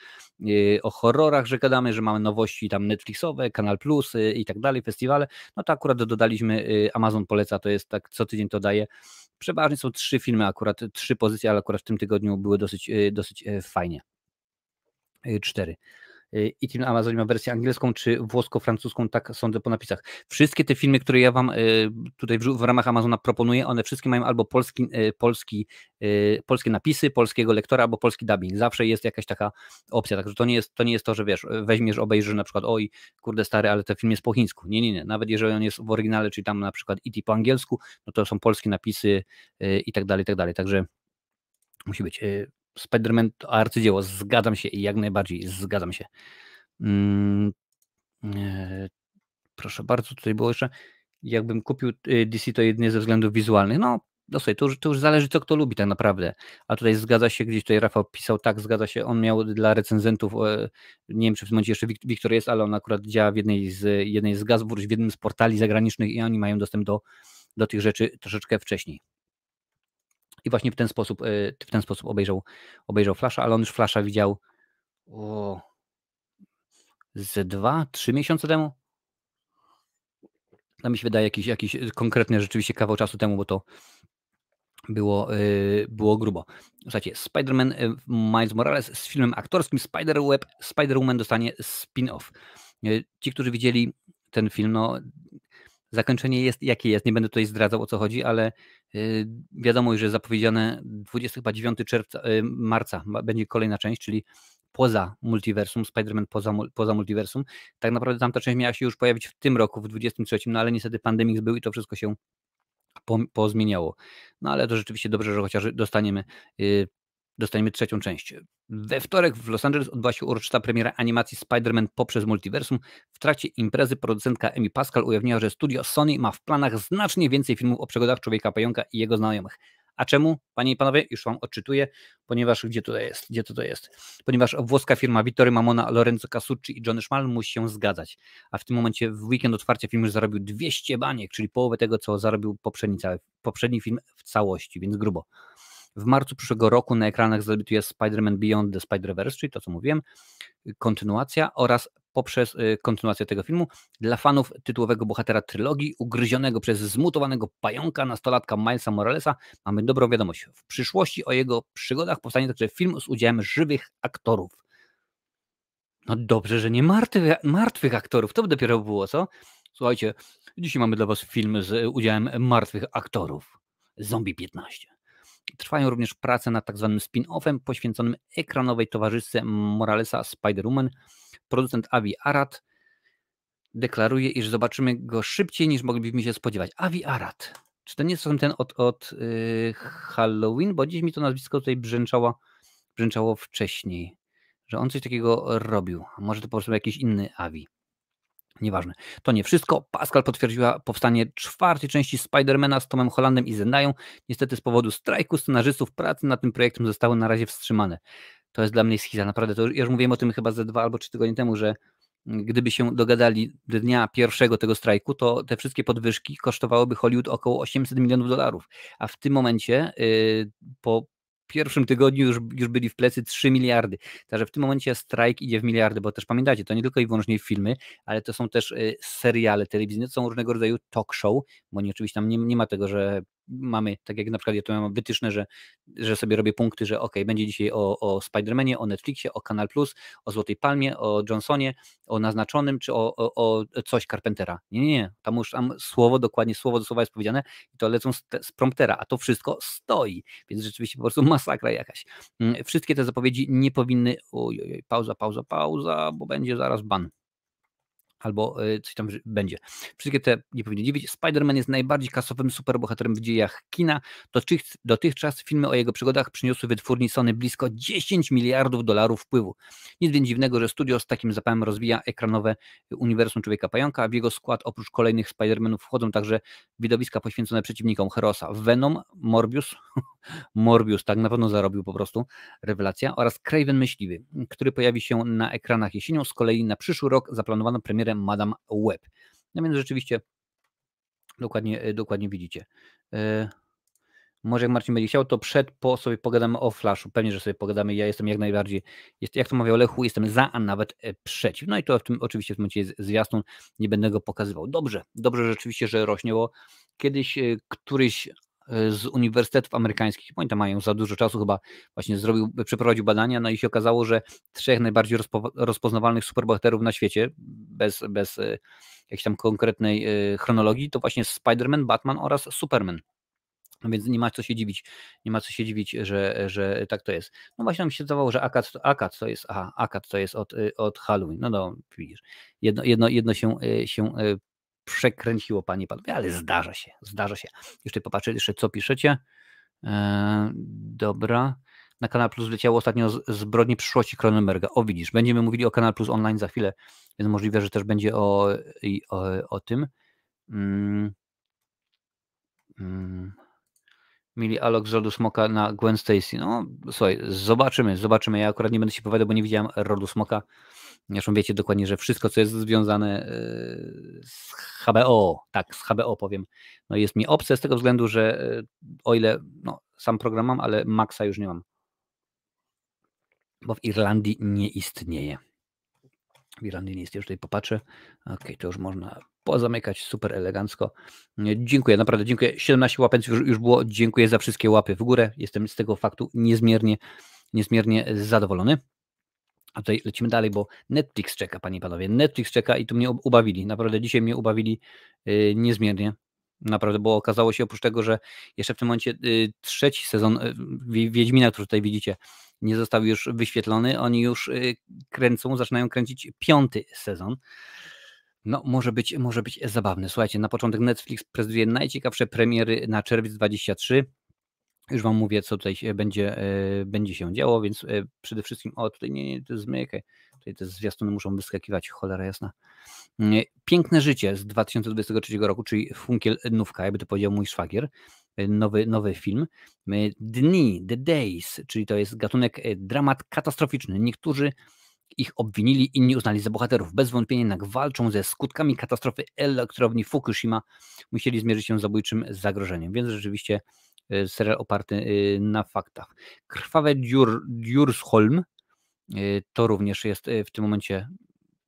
o horrorach, że gadamy, że mamy nowości tam Netflixowe, Kanal Plus i tak dalej, festiwale. No to akurat dodaliśmy Amazon Poleca, to jest tak, co tydzień to daje. Przeważnie są trzy filmy, akurat trzy pozycje, ale akurat w tym tygodniu były dosyć, dosyć fajnie. Cztery. Y, i Team Amazon ma wersję angielską czy włosko-francuską, tak sądzę po napisach. Wszystkie te filmy, które ja Wam y, tutaj w ramach Amazona proponuję, one wszystkie mają albo polski, y, polski, polskie napisy, polskiego lektora, albo polski dubbing. Zawsze jest jakaś taka opcja, także to nie jest to, nie jest to że wiesz, weźmiesz, obejrzysz na przykład oj, kurde stary, ale ten film jest po chińsku. Nie, nie, nie. Nawet jeżeli on jest w oryginale, czyli tam na przykład IT e po angielsku, no to są polskie napisy i tak dalej, i tak dalej. Także musi być. Spider-Man to arcydzieło, zgadzam się i jak najbardziej zgadzam się. Mm, e, proszę bardzo, tutaj było jeszcze, jakbym kupił y, DC to jedynie ze względów wizualnych. No, no sobie, to już, to już zależy, co kto lubi tak naprawdę. A tutaj zgadza się, gdzieś tutaj Rafał pisał, tak, zgadza się, on miał dla recenzentów, e, nie wiem, czy w tym momencie jeszcze Wiktor jest, ale on akurat działa w jednej z, jednej z w jednym z portali zagranicznych i oni mają dostęp do, do tych rzeczy troszeczkę wcześniej. I właśnie w ten sposób, e, w ten sposób obejrzał, obejrzał Flasha, ale on już Flasha widział o, z dwa, trzy miesiące temu. To mi się wydaje jakiś, jakiś e, konkretny rzeczywiście kawał czasu temu, bo to było, e, było grubo. Słuchajcie, Spider-Man Miles Morales z filmem aktorskim Spider-Web, Spider-Woman dostanie spin-off. Ci, którzy widzieli ten film, no Zakończenie jest jakie jest, nie będę tutaj zdradzał o co chodzi, ale y, wiadomo już, że zapowiedziane 29 czerwca, y, marca będzie kolejna część, czyli poza multiversum, Spider-Man poza, poza multiversum. Tak naprawdę tamta część miała się już pojawić w tym roku, w 23, no ale niestety pandemik był i to wszystko się pozmieniało. No ale to rzeczywiście dobrze, że chociaż dostaniemy y, dostaniemy trzecią część. We wtorek w Los Angeles odbyła się uroczysta premiera animacji Spider-Man poprzez multiversum. W trakcie imprezy producentka Emmy Pascal ujawniła, że studio Sony ma w planach znacznie więcej filmów o przygodach Człowieka-Pająka i jego znajomych. A czemu? Panie i panowie, już wam odczytuję, ponieważ gdzie tutaj jest? Gdzie to, to jest? Ponieważ włoska firma Vittorio Mamona, Lorenzo Casucci i Johnny Schmal musi się zgadzać. A w tym momencie w weekend otwarcia film już zarobił 200 baniek, czyli połowę tego, co zarobił poprzedni, poprzedni film w całości, więc grubo. W marcu przyszłego roku na ekranach zadebiutuje Spider-Man Beyond the Spider-Verse, czyli to, co mówiłem, kontynuacja oraz poprzez y, kontynuację tego filmu dla fanów tytułowego bohatera trylogii, ugryzionego przez zmutowanego pająka nastolatka Milesa Moralesa, mamy dobrą wiadomość. W przyszłości o jego przygodach powstanie także film z udziałem żywych aktorów. No dobrze, że nie martwy, martwych aktorów, to by dopiero było, co? Słuchajcie, dzisiaj mamy dla Was film z udziałem martwych aktorów. Zombie 15. Trwają również prace nad tzw. Tak spin-offem poświęconym ekranowej towarzysce Moralesa Spider-Woman. Producent Avi Arad deklaruje, iż zobaczymy go szybciej niż moglibyśmy się spodziewać. Avi Arad. Czy to nie jest ten od, od yy, Halloween? Bo dziś mi to nazwisko tutaj brzęczało, brzęczało wcześniej, że on coś takiego robił. Może to po prostu jakiś inny Avi. Nieważne. To nie wszystko. Pascal potwierdziła powstanie czwartej części Spidermana z Tomem Hollandem i Zendają. Niestety z powodu strajku scenarzystów pracy nad tym projektem zostały na razie wstrzymane. To jest dla mnie schiza, naprawdę. To już mówiłem o tym chyba ze dwa albo trzy tygodnie temu, że mm, gdyby się dogadali dnia pierwszego tego strajku, to te wszystkie podwyżki kosztowałyby Hollywood około 800 milionów dolarów. A w tym momencie, y, po pierwszym tygodniu już, już byli w plecy 3 miliardy. Także w tym momencie strajk idzie w miliardy, bo też pamiętacie, to nie tylko i wyłącznie filmy, ale to są też y, seriale telewizyjne, no, to są różnego rodzaju talk show, bo nie, oczywiście tam nie, nie ma tego, że mamy, tak jak na przykład ja tu mam wytyczne, że, że sobie robię punkty, że ok, będzie dzisiaj o, o Spidermanie, o Netflixie, o Kanal Plus, o Złotej Palmie, o Johnsonie, o Naznaczonym, czy o, o, o coś Carpentera. Nie, nie, nie, tam już tam słowo, dokładnie słowo do słowa jest powiedziane i to lecą z, z promptera, a to wszystko stoi, więc rzeczywiście po prostu masakra jakaś. Mm, wszystkie te zapowiedzi nie powinny, ojoj, pauza, pauza, pauza, bo będzie zaraz ban albo e, coś tam będzie. Wszystkie te nie powinny dziwić. Spider-Man jest najbardziej kasowym superbohaterem w dziejach kina. Dotychczas filmy o jego przygodach przyniosły wytwórni Sony blisko 10 miliardów dolarów wpływu. Nic więc dziwnego, że studio z takim zapałem rozwija ekranowe e, uniwersum Człowieka-Pająka, a w jego skład oprócz kolejnych Spider-Manów wchodzą także widowiska poświęcone przeciwnikom Herosa. Venom, Morbius, Morbius, tak na pewno zarobił po prostu, rewelacja, oraz Craven Myśliwy, który pojawi się na ekranach jesienią, z kolei na przyszły rok zaplanowano premierę Madame Web. No więc rzeczywiście dokładnie, e, dokładnie widzicie. E, może jak Marcin będzie chciał, to przed, po sobie pogadamy o Flashu. Pewnie, że sobie pogadamy. Ja jestem jak najbardziej, jest, jak to mawiał Olechu, jestem za, a nawet e, przeciw. No i to w tym, oczywiście w tym momencie jest zwiastun, nie będę go pokazywał. Dobrze, dobrze rzeczywiście, że rośnie, bo kiedyś któryś z uniwersytetów amerykańskich, bo oni tam mają za dużo czasu, chyba właśnie zrobił, przeprowadził badania, no i się okazało, że trzech najbardziej rozpo, rozpoznawalnych superbohaterów na świecie, bez, bez e, jakiejś tam konkretnej e, chronologii, to właśnie Spider-Man, Batman oraz Superman. No więc nie ma co się dziwić, nie ma co się dziwić, że, że tak to jest. No właśnie nam się zdawało, że akad, akad to jest, aha, akad to jest od, e, od Halloween. No no, widzisz, jedno, jedno, jedno się, się przekręciło Panie Panowie, ale zdarza się, zdarza się. Jeszcze popatrzycie, jeszcze co piszecie. Eee, dobra. Na Kanal Plus leciało ostatnio Zbrodni przyszłości Kronenberga. O widzisz, będziemy mówili o Kanal Plus online za chwilę, więc możliwe, że też będzie o, o, o tym. Mm. mm mieli Alok z rodu Smoka na Gwen Stacy. No, słuchaj, zobaczymy, zobaczymy. Ja akurat nie będę się powiadał, bo nie widziałem rodu Smoka. Zresztą wiecie dokładnie, że wszystko, co jest związane e, z HBO, tak, z HBO powiem, no jest mi obce z tego względu, że e, o ile no, sam program mam, ale Maxa już nie mam, bo w Irlandii nie istnieje nie jest, już tutaj popatrzę. Ok, to już można pozamykać super elegancko. Dziękuję, naprawdę dziękuję. 17 łapęc już, już było. Dziękuję za wszystkie łapy w górę. Jestem z tego faktu niezmiernie, niezmiernie zadowolony. A tutaj lecimy dalej, bo Netflix czeka, panie i panowie. Netflix czeka i tu mnie ubawili. Naprawdę dzisiaj mnie ubawili yy, niezmiernie naprawdę, bo okazało się oprócz tego, że jeszcze w tym momencie y, trzeci sezon y, Wiedźmina, który tutaj widzicie, nie został już wyświetlony, oni już y, kręcą, zaczynają kręcić piąty sezon. No, może być, może być zabawny. Słuchajcie, na początek Netflix prezentuje najciekawsze premiery na czerwiec 23. Już Wam mówię, co tutaj się będzie, będzie się działo, więc przede wszystkim, o tutaj nie, nie, to zmykaj, Tutaj te zwiastuny muszą wyskakiwać, cholera jasna. Mm, piękne życie z 2023 roku, czyli Funkiel Nówka, jakby to powiedział mój szwagier. E, nowy, nowy film. E, Dni, The Days, czyli to jest gatunek e, dramat katastroficzny. Niektórzy ich obwinili, inni uznali za bohaterów. Bez wątpienia jednak walczą ze skutkami katastrofy elektrowni Fukushima. Musieli zmierzyć się z zabójczym zagrożeniem, więc rzeczywiście serial oparty na faktach. Krwawe Djur, Djursholm, Y, to również jest y, w tym momencie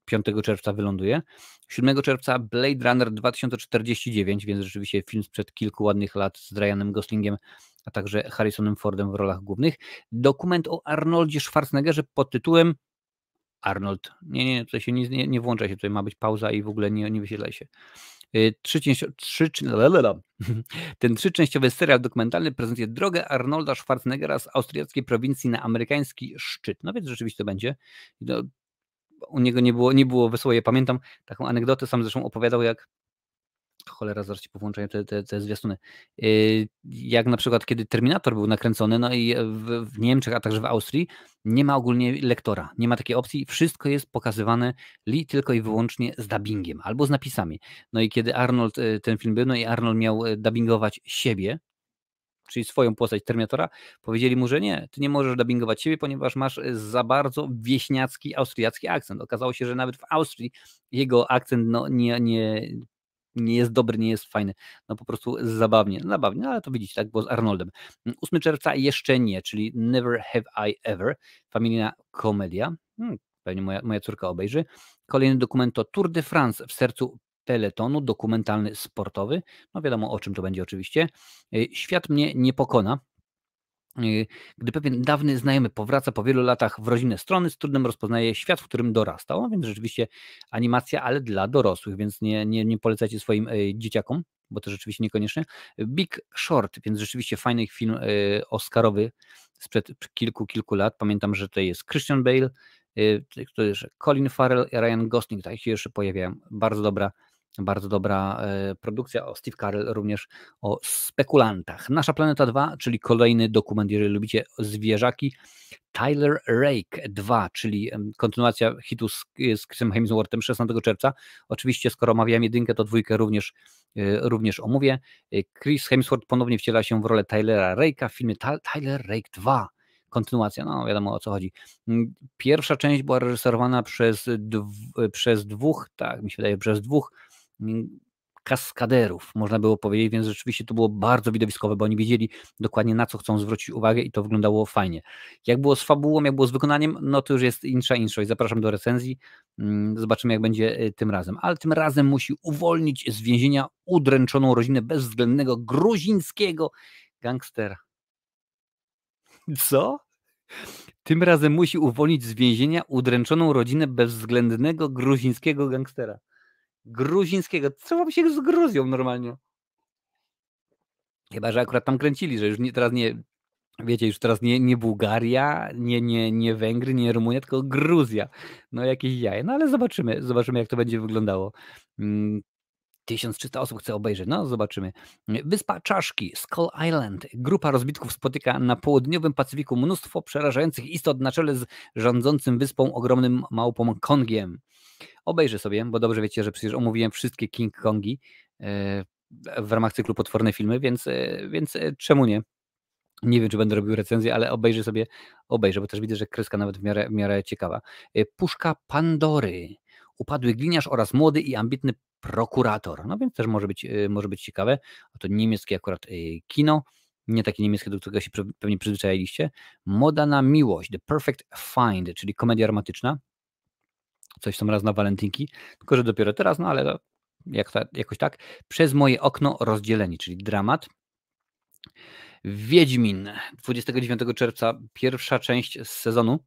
5 czerwca wyląduje. 7 czerwca Blade Runner 2049, więc rzeczywiście film sprzed kilku ładnych lat z Ryanem Goslingiem, a także Harrisonem Fordem w rolach głównych. Dokument o Arnoldzie Schwarzeneggerze pod tytułem Arnold. Nie, nie, tutaj się nie, nie włącza się, tutaj ma być pauza i w ogóle nie, nie wysiedlaj się. Y, trzy, trzy, ten trzyczęściowy serial dokumentalny prezentuje drogę Arnolda Schwarzeneggera z austriackiej prowincji na amerykański szczyt. No więc rzeczywiście to będzie. No, u niego nie było, nie było wesoło, ja pamiętam taką anegdotę, sam zresztą opowiadał, jak cholera, zaraz ci powłączają te, te, te zwiastuny. Y, jak na przykład, kiedy Terminator był nakręcony, no i e, w, w, Niemczech, a także w Austrii, nie ma ogólnie lektora, nie ma takiej opcji, wszystko jest pokazywane li tylko i wyłącznie z dubbingiem albo z napisami. No i kiedy Arnold e, ten film był, no i Arnold miał e, dubbingować siebie, czyli swoją postać Terminatora, powiedzieli mu, że nie, ty nie możesz dubbingować siebie, ponieważ masz za bardzo wieśniacki austriacki akcent. Okazało się, że nawet w Austrii jego akcent no, nie, nie nie jest dobry, nie jest fajny. No po prostu zabawnie, zabawnie, no, ale to widzicie, tak było z Arnoldem. 8 czerwca jeszcze nie, czyli Never Have I Ever, familijna komedia. Hmm, pewnie moja, moja córka obejrzy. Kolejny dokument to Tour de France w sercu peletonu, dokumentalny sportowy. No wiadomo o czym to będzie oczywiście. Y, Świat mnie nie pokona. Y, gdy pewien dawny znajomy powraca po wielu latach w rodzinne strony, z trudem rozpoznaje świat, w którym dorastał. No więc rzeczywiście animacja, ale dla dorosłych, więc nie, nie, nie polecajcie swoim y, dzieciakom, bo to rzeczywiście niekoniecznie. Big Short, więc rzeczywiście fajny film y, oscarowy sprzed kilku, kilku lat. Pamiętam, że to jest Christian Bale, to jest Colin Farrell, Ryan Gosling, tak się jeszcze pojawiają. Bardzo dobra bardzo dobra e, produkcja o Steve Carell, również o spekulantach. Nasza Planeta 2, czyli kolejny dokument, jeżeli lubicie zwierzaki. Tyler Rake 2, czyli kontynuacja hitu z, e, z Chrisem Hemsworthem 16 czerwca. Oczywiście, skoro omawiałem jedynkę, to dwójkę również, e, również omówię. Chris Hemsworth ponownie wciela się w rolę Tylera Rake'a w filmie Tyler Rake 2 kontynuacja, no wiadomo o co chodzi. Mm, pierwsza część była reżyserowana przez, dw przez dwóch, tak mi się wydaje, przez dwóch kaskaderów, można było powiedzieć, więc rzeczywiście to było bardzo widowiskowe, bo oni wiedzieli dokładnie na co chcą zwrócić uwagę i to wyglądało fajnie. Jak było z fabułą, jak było z wykonaniem, no to już jest insza i Zapraszam do recenzji, mm, zobaczymy jak będzie y, tym razem. Ale tym razem musi uwolnić z więzienia udręczoną rodzinę bezwzględnego gruzińskiego gangstera. Co? Tym razem musi uwolnić z więzienia udręczoną rodzinę bezwzględnego gruzińskiego gangstera gruzińskiego. Co wam się z Gruzją normalnie? Chyba, że akurat tam kręcili, że już nie, teraz nie, wiecie, już teraz nie, nie Bułgaria, nie, nie, nie Węgry, nie Rumunia, tylko Gruzja. No jakieś jaje. No ale zobaczymy, zobaczymy jak to będzie wyglądało. 1300 mm, osób chce obejrzeć, no zobaczymy. Wyspa Czaszki, Skull Island. Grupa rozbitków spotyka na południowym Pacyfiku mnóstwo przerażających istot na czele z rządzącym wyspą ogromnym małpą Kongiem obejrzę sobie, bo dobrze wiecie, że przecież omówiłem wszystkie King Kongi e, w ramach cyklu Potworne Filmy, więc, e, więc e, czemu nie? Nie wiem, czy będę robił recenzję, ale obejrzę sobie, obejrzę, bo też widzę, że kreska nawet w miarę, w miarę ciekawa. Puszka Pandory. Upadły gliniarz oraz młody i ambitny prokurator. No więc też może być, może być ciekawe. A to niemieckie akurat kino. Nie takie niemieckie, do którego się pewnie przyzwyczailiście. Moda na miłość. The Perfect Find, czyli komedia romantyczna coś tam raz na walentynki, tylko że dopiero teraz, no ale jak jakoś tak, przez moje okno rozdzieleni, czyli dramat. Wiedźmin 29 czerwca, pierwsza część z sezonu.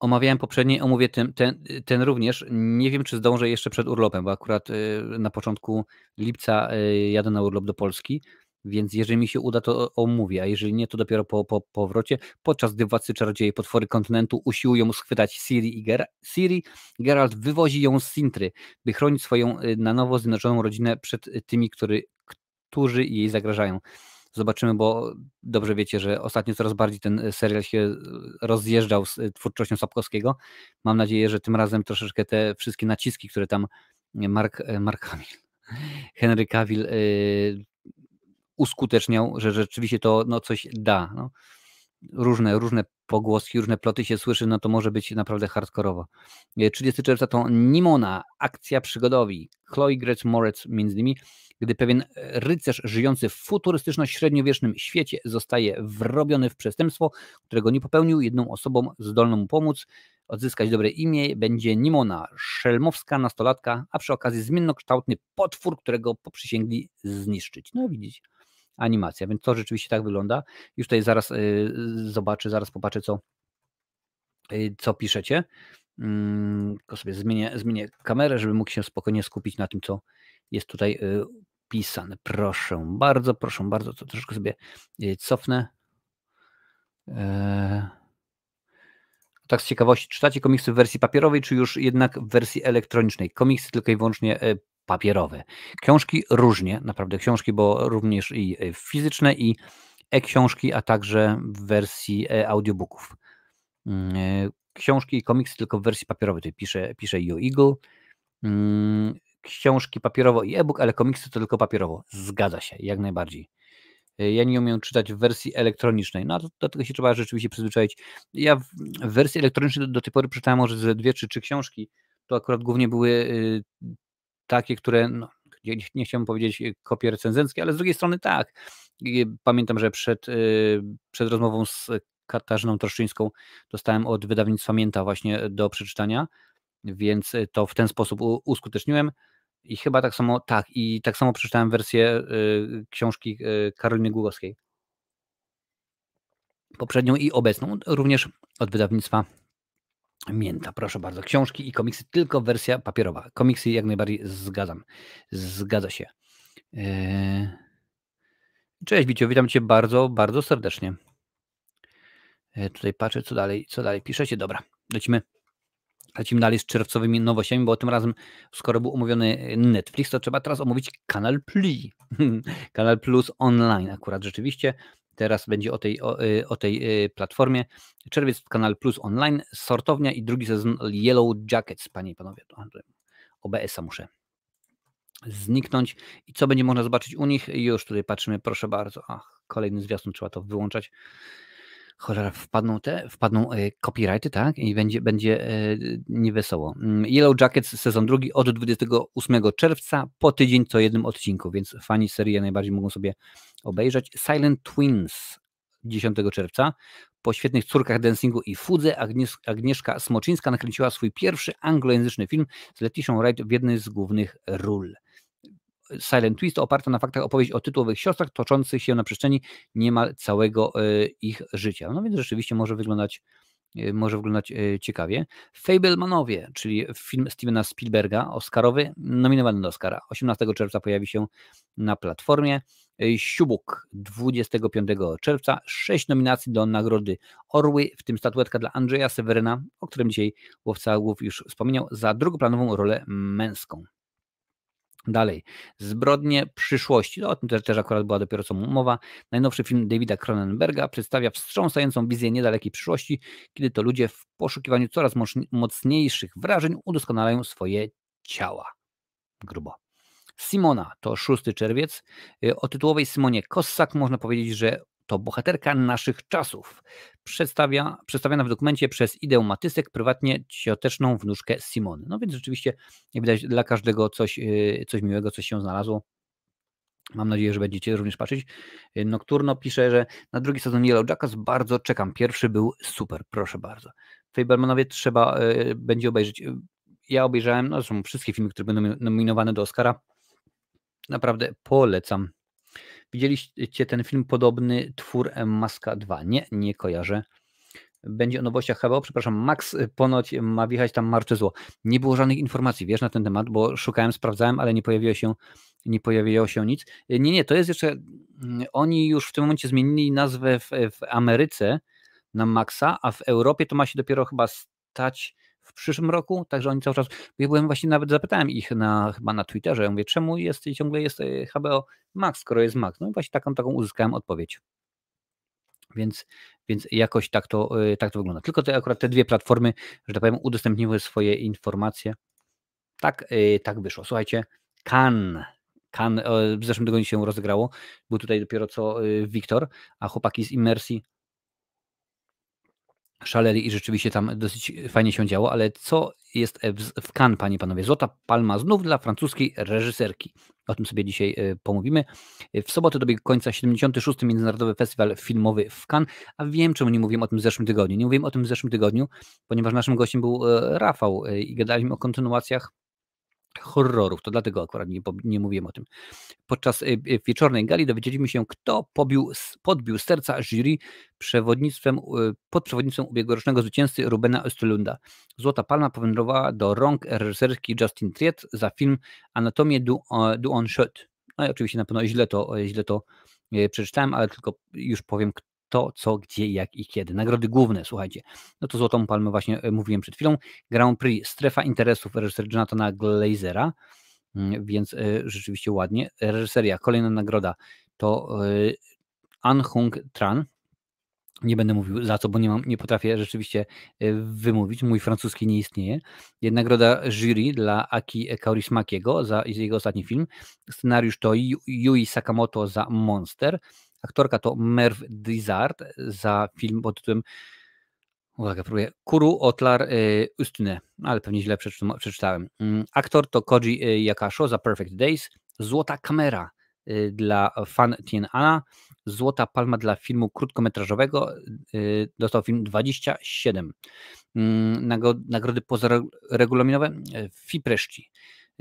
Omawiałem poprzednio omówię ten, ten, ten, również. Nie wiem, czy zdążę jeszcze przed urlopem, bo akurat y, na początku lipca y, jadę na urlop do Polski. Więc jeżeli mi się uda, to omówię, a jeżeli nie, to dopiero po, po powrocie, podczas gdy władcy czarodzieje potwory kontynentu usiłują schwytać Siri i Ger Siri, Geralt wywozi ją z Sintry, by chronić swoją y, na nowo zjednoczoną rodzinę przed y, tymi, który, którzy jej zagrażają. Zobaczymy, bo dobrze wiecie, że ostatnio coraz bardziej ten y, serial się rozjeżdżał z twórczością Sapkowskiego. Mam nadzieję, że tym razem troszeczkę te wszystkie naciski, które tam Mark, Mark Hamill, Henry Cavill uskuteczniał, że rzeczywiście to no, coś da. No. Różne, różne pogłoski, różne ploty się słyszy, no to może być naprawdę hardkorowo. 30 e, czerwca to Nimona, akcja przygodowi. Chloe Gretz Moretz między innymi, gdy pewien rycerz żyjący w futurystyczno-średniowiecznym świecie zostaje wrobiony w przestępstwo, którego nie popełnił, jedną osobą zdolną mu pomóc odzyskać dobre imię będzie Nimona, szelmowska nastolatka, a przy okazji zmiennokształtny potwór, którego poprzysięgli zniszczyć. No widzicie animacja, więc to rzeczywiście tak wygląda. Już tutaj zaraz y, zobaczę, zaraz popatrzę, co, y, co piszecie. Mm, tylko sobie zmienię, zmienię kamerę, żeby mógł się spokojnie skupić na tym, co jest tutaj y, pisane. Proszę bardzo, proszę bardzo, to troszeczkę sobie cofnę. E, tak z ciekawości, czytacie komiksy w wersji papierowej, czy już jednak w wersji elektronicznej? Komiksy tylko i wyłącznie papierowe. Książki różnie, naprawdę książki, bo również i e, fizyczne, i e-książki, a także w wersji e, audiobooków. Mm, e, książki i komiksy tylko w wersji papierowej, tutaj pisze, pisze Yo Eagle. Mm, książki papierowo i e-book, ale komiksy to tylko papierowo. Zgadza się, jak najbardziej. Ja nie umiem czytać w wersji elektronicznej. No, do, do tego się trzeba rzeczywiście przyzwyczaić. Ja w, w wersji elektronicznej do, do tej pory przeczytałem może ze dwie czy trzy książki. To akurat głównie były y, takie, które, no, nie, nie chciałbym powiedzieć e, kopie recenzenckie, ale z drugiej strony tak. Pamiętam, że przed, e, przed rozmową z Katarzyną Troszczyńską dostałem od wydawnictwa Mięta właśnie do przeczytania, więc e, to w ten sposób uskuteczniłem. I chyba tak samo, tak, i tak samo przeczytałem wersję książki Karoliny Głogowskiej. Poprzednią i obecną, również od wydawnictwa Mięta, proszę bardzo. Książki i komiksy, tylko wersja papierowa. Komiksy jak najbardziej zgadzam. Zgadza się. E, cześć Wicio, witam Cię bardzo, bardzo serdecznie. E, tutaj patrzę, co dalej, co dalej piszecie. Dobra, lecimy. Lecimy dalej z czerwcowymi nowościami, bo tym razem, skoro był omówiony Netflix, to trzeba teraz omówić Kanal Pli. Kanal Plus online akurat rzeczywiście. Teraz będzie o tej, o, y, o tej y, platformie. Czerwiec Kanal Plus Online, sortownia i drugi sezon Yellow Jackets, panie i panowie. OBS-a muszę zniknąć. I co będzie można zobaczyć u nich? Już tutaj patrzymy, proszę bardzo. Ach, kolejny zwiastun, trzeba to wyłączać cholera, wpadną te, wpadną e, copyrighty, tak? I będzie, będzie e, niewesoło. Mm, Yellow Jackets sezon drugi od 28 czerwca po tydzień co jednym odcinku, więc fani serii najbardziej mogą sobie obejrzeć. Silent Twins 10 czerwca. Po świetnych córkach dancingu i fudze Agnieszka Smoczyńska nakręciła swój pierwszy anglojęzyczny film z Letitia Wright w jednej z głównych ról. Silent Twist oparta na faktach opowieść o tytułowych siostrach toczących się na przestrzeni niemal całego e, ich życia. No więc rzeczywiście może wyglądać e, może wyglądać e, ciekawie. Fablemanowie, czyli film Stevena Spielberga, Oscarowy, nominowany do Oscara. 18 czerwca pojawi się na platformie. Siubuk 25 czerwca. Sześć nominacji do nagrody Orły, w tym statuetka dla Andrzeja Seweryna, o którym dzisiaj Łowca Głów już wspomniał, za drugoplanową rolę męską. Dalej, zbrodnie przyszłości. No, o tym też, też akurat była dopiero co mowa. Najnowszy film Davida Cronenberga przedstawia wstrząsającą wizję niedalekiej przyszłości, kiedy to ludzie w poszukiwaniu coraz mocniejszych wrażeń udoskonalają swoje ciała. Grubo. Simona to 6 czerwiec. Y, o tytułowej Simonie Kossak można powiedzieć, że to bohaterka naszych czasów. Przedstawia, przedstawiona w dokumencie przez Ideę Matysek, prywatnie cioteczną wnuszkę Simony. No więc rzeczywiście, jak widać, dla każdego coś, y, coś miłego, coś się znalazło. Mam nadzieję, że będziecie również patrzeć. Y, Nocturno pisze, że na drugi sezon Yellow Jackass bardzo czekam. Pierwszy był super, proszę bardzo. Fabermanowie trzeba y, będzie obejrzeć. Ja obejrzałem, no zresztą wszystkie filmy, które będą nominowane do Oscara. Naprawdę polecam Widzieliście ten film podobny twór Maska 2? Nie, nie kojarzę. Będzie o nowościach HBO, przepraszam, Max ponoć ma wjechać tam zło. Nie było żadnych informacji, wiesz, na ten temat, bo szukałem, sprawdzałem, ale nie pojawiło się, nie pojawiło się nic. Nie, nie, to jest jeszcze, mm, oni już w tym momencie zmienili nazwę w, w Ameryce na Maxa, a w Europie to ma się dopiero chyba stać w przyszłym roku, także oni cały czas, ja byłem właśnie nawet zapytałem ich na, chyba na Twitterze, ja mówię, czemu jest ciągle jest e, HBO Max, skoro jest Max, no i właśnie taką, taką uzyskałem odpowiedź. Więc, więc jakoś tak to, e, tak to wygląda. Tylko te, akurat te dwie platformy, że tak powiem, udostępniły swoje informacje. Tak, e, tak wyszło. Słuchajcie, Kan, Kan w zeszłym tygodniu się rozegrało. Był tutaj dopiero co Wiktor, a chłopaki z Immersji szaleli i rzeczywiście tam dosyć fajnie się działo, ale co jest e, w Cannes, panie panowie? Złota palma znów dla francuskiej reżyserki. O tym sobie dzisiaj e, pomówimy. W sobotę dobiegł końca 76. Międzynarodowy Festiwal Filmowy w Cannes, a wiem, czemu nie mówiłem o tym w zeszłym tygodniu. Nie mówiłem o tym w zeszłym tygodniu, ponieważ naszym gościem był e, Rafał i gadaliśmy o kontynuacjach horrorów, to dlatego akurat nie, nie mówiłem o tym. Podczas y, y, wieczornej gali dowiedzieliśmy się, kto pobił, podbił serca jury przewodnictwem, y, pod przewodnictwem ubiegłorocznego zwycięzcy Rubena Östlunda. Złota Palma powędrowała do rąk reżyserki Justin Triet za film Anatomię du, du on shot. No i oczywiście na pewno źle to, źle to przeczytałem, ale tylko już powiem, to, co, gdzie, jak i kiedy. Nagrody główne, słuchajcie, no to Złotą Palmę właśnie e, mówiłem przed chwilą. Grand Prix Strefa Interesów reżyser Jonathana Glazera, mm, więc e, rzeczywiście ładnie. Reżyseria, kolejna nagroda to e, An Hung Tran, nie będę mówił za co, bo nie, mam, nie potrafię rzeczywiście wymówić, mój francuski nie istnieje. Nagroda jury dla Aki Kaurismakiego za jego ostatni film. Scenariusz to Yui Sakamoto za Monster. Aktorka to Merv Dizard za film pod tytułem Uwaga, próbuję. Kuru Otlar y, Ustne, no, ale pewnie źle przeczytałem. Mm, aktor to Koji Yakasho za Perfect Days. Złota kamera y, dla Fan Tien Ana. Złota palma dla filmu krótkometrażowego. Y, dostał film 27. Mm, nagrody pozaregulaminowe w Fipreszci.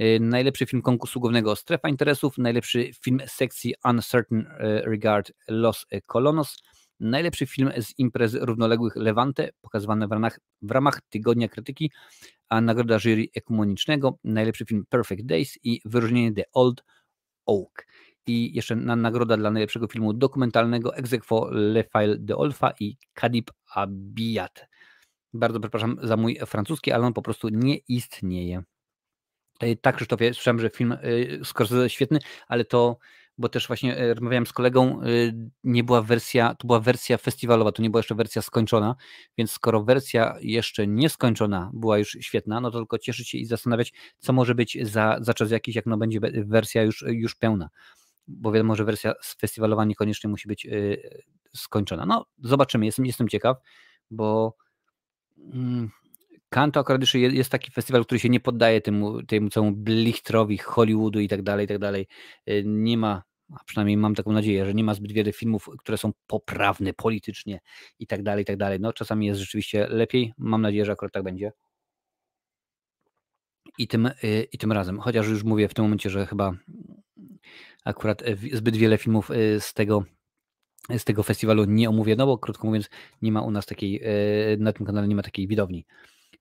Y, najlepszy film konkursu głównego Strefa Interesów, najlepszy film sekcji Uncertain y, Regard Los Colonos, najlepszy film z imprez równoległych Levante, pokazywany w ramach, w ramach Tygodnia Krytyki, a nagroda jury ekumenicznego, najlepszy film Perfect Days i wyróżnienie The Old Oak. I jeszcze na nagroda dla najlepszego filmu dokumentalnego Exequo Le File de Olfa i Kadib Abiyat. Bardzo przepraszam za mój francuski, ale on po prostu nie istnieje. E, tak, Krzysztofie, słyszałem, że film e, Scorsese świetny, ale to, bo też właśnie e, rozmawiałem z kolegą, nie była wersja, to była wersja festiwalowa, to nie była jeszcze wersja skończona, więc skoro wersja jeszcze nieskończona była już świetna, no to tylko cieszyć się i zastanawiać, co może być za, za czas jakiś, jak no będzie wersja już, już pełna, bo wiadomo, że wersja festiwalowa niekoniecznie musi być skończona. No, zobaczymy, jestem, jestem ciekaw, bo... Mm, Kanto akurat jest taki festiwal, który się nie poddaje temu, temu całemu blichtrowi Hollywoodu i tak dalej, i tak dalej. Y, nie ma, a przynajmniej mam taką nadzieję, że nie ma zbyt wiele filmów, które są poprawne politycznie i tak dalej, i tak dalej. No czasami jest rzeczywiście lepiej. Mam nadzieję, że akurat tak będzie. I tym, y, I tym razem, chociaż już mówię w tym momencie, że chyba akurat y, zbyt wiele filmów z tego z tego festiwalu nie omówię, no bo krótko mówiąc, nie ma u nas takiej, na tym kanale nie ma takiej widowni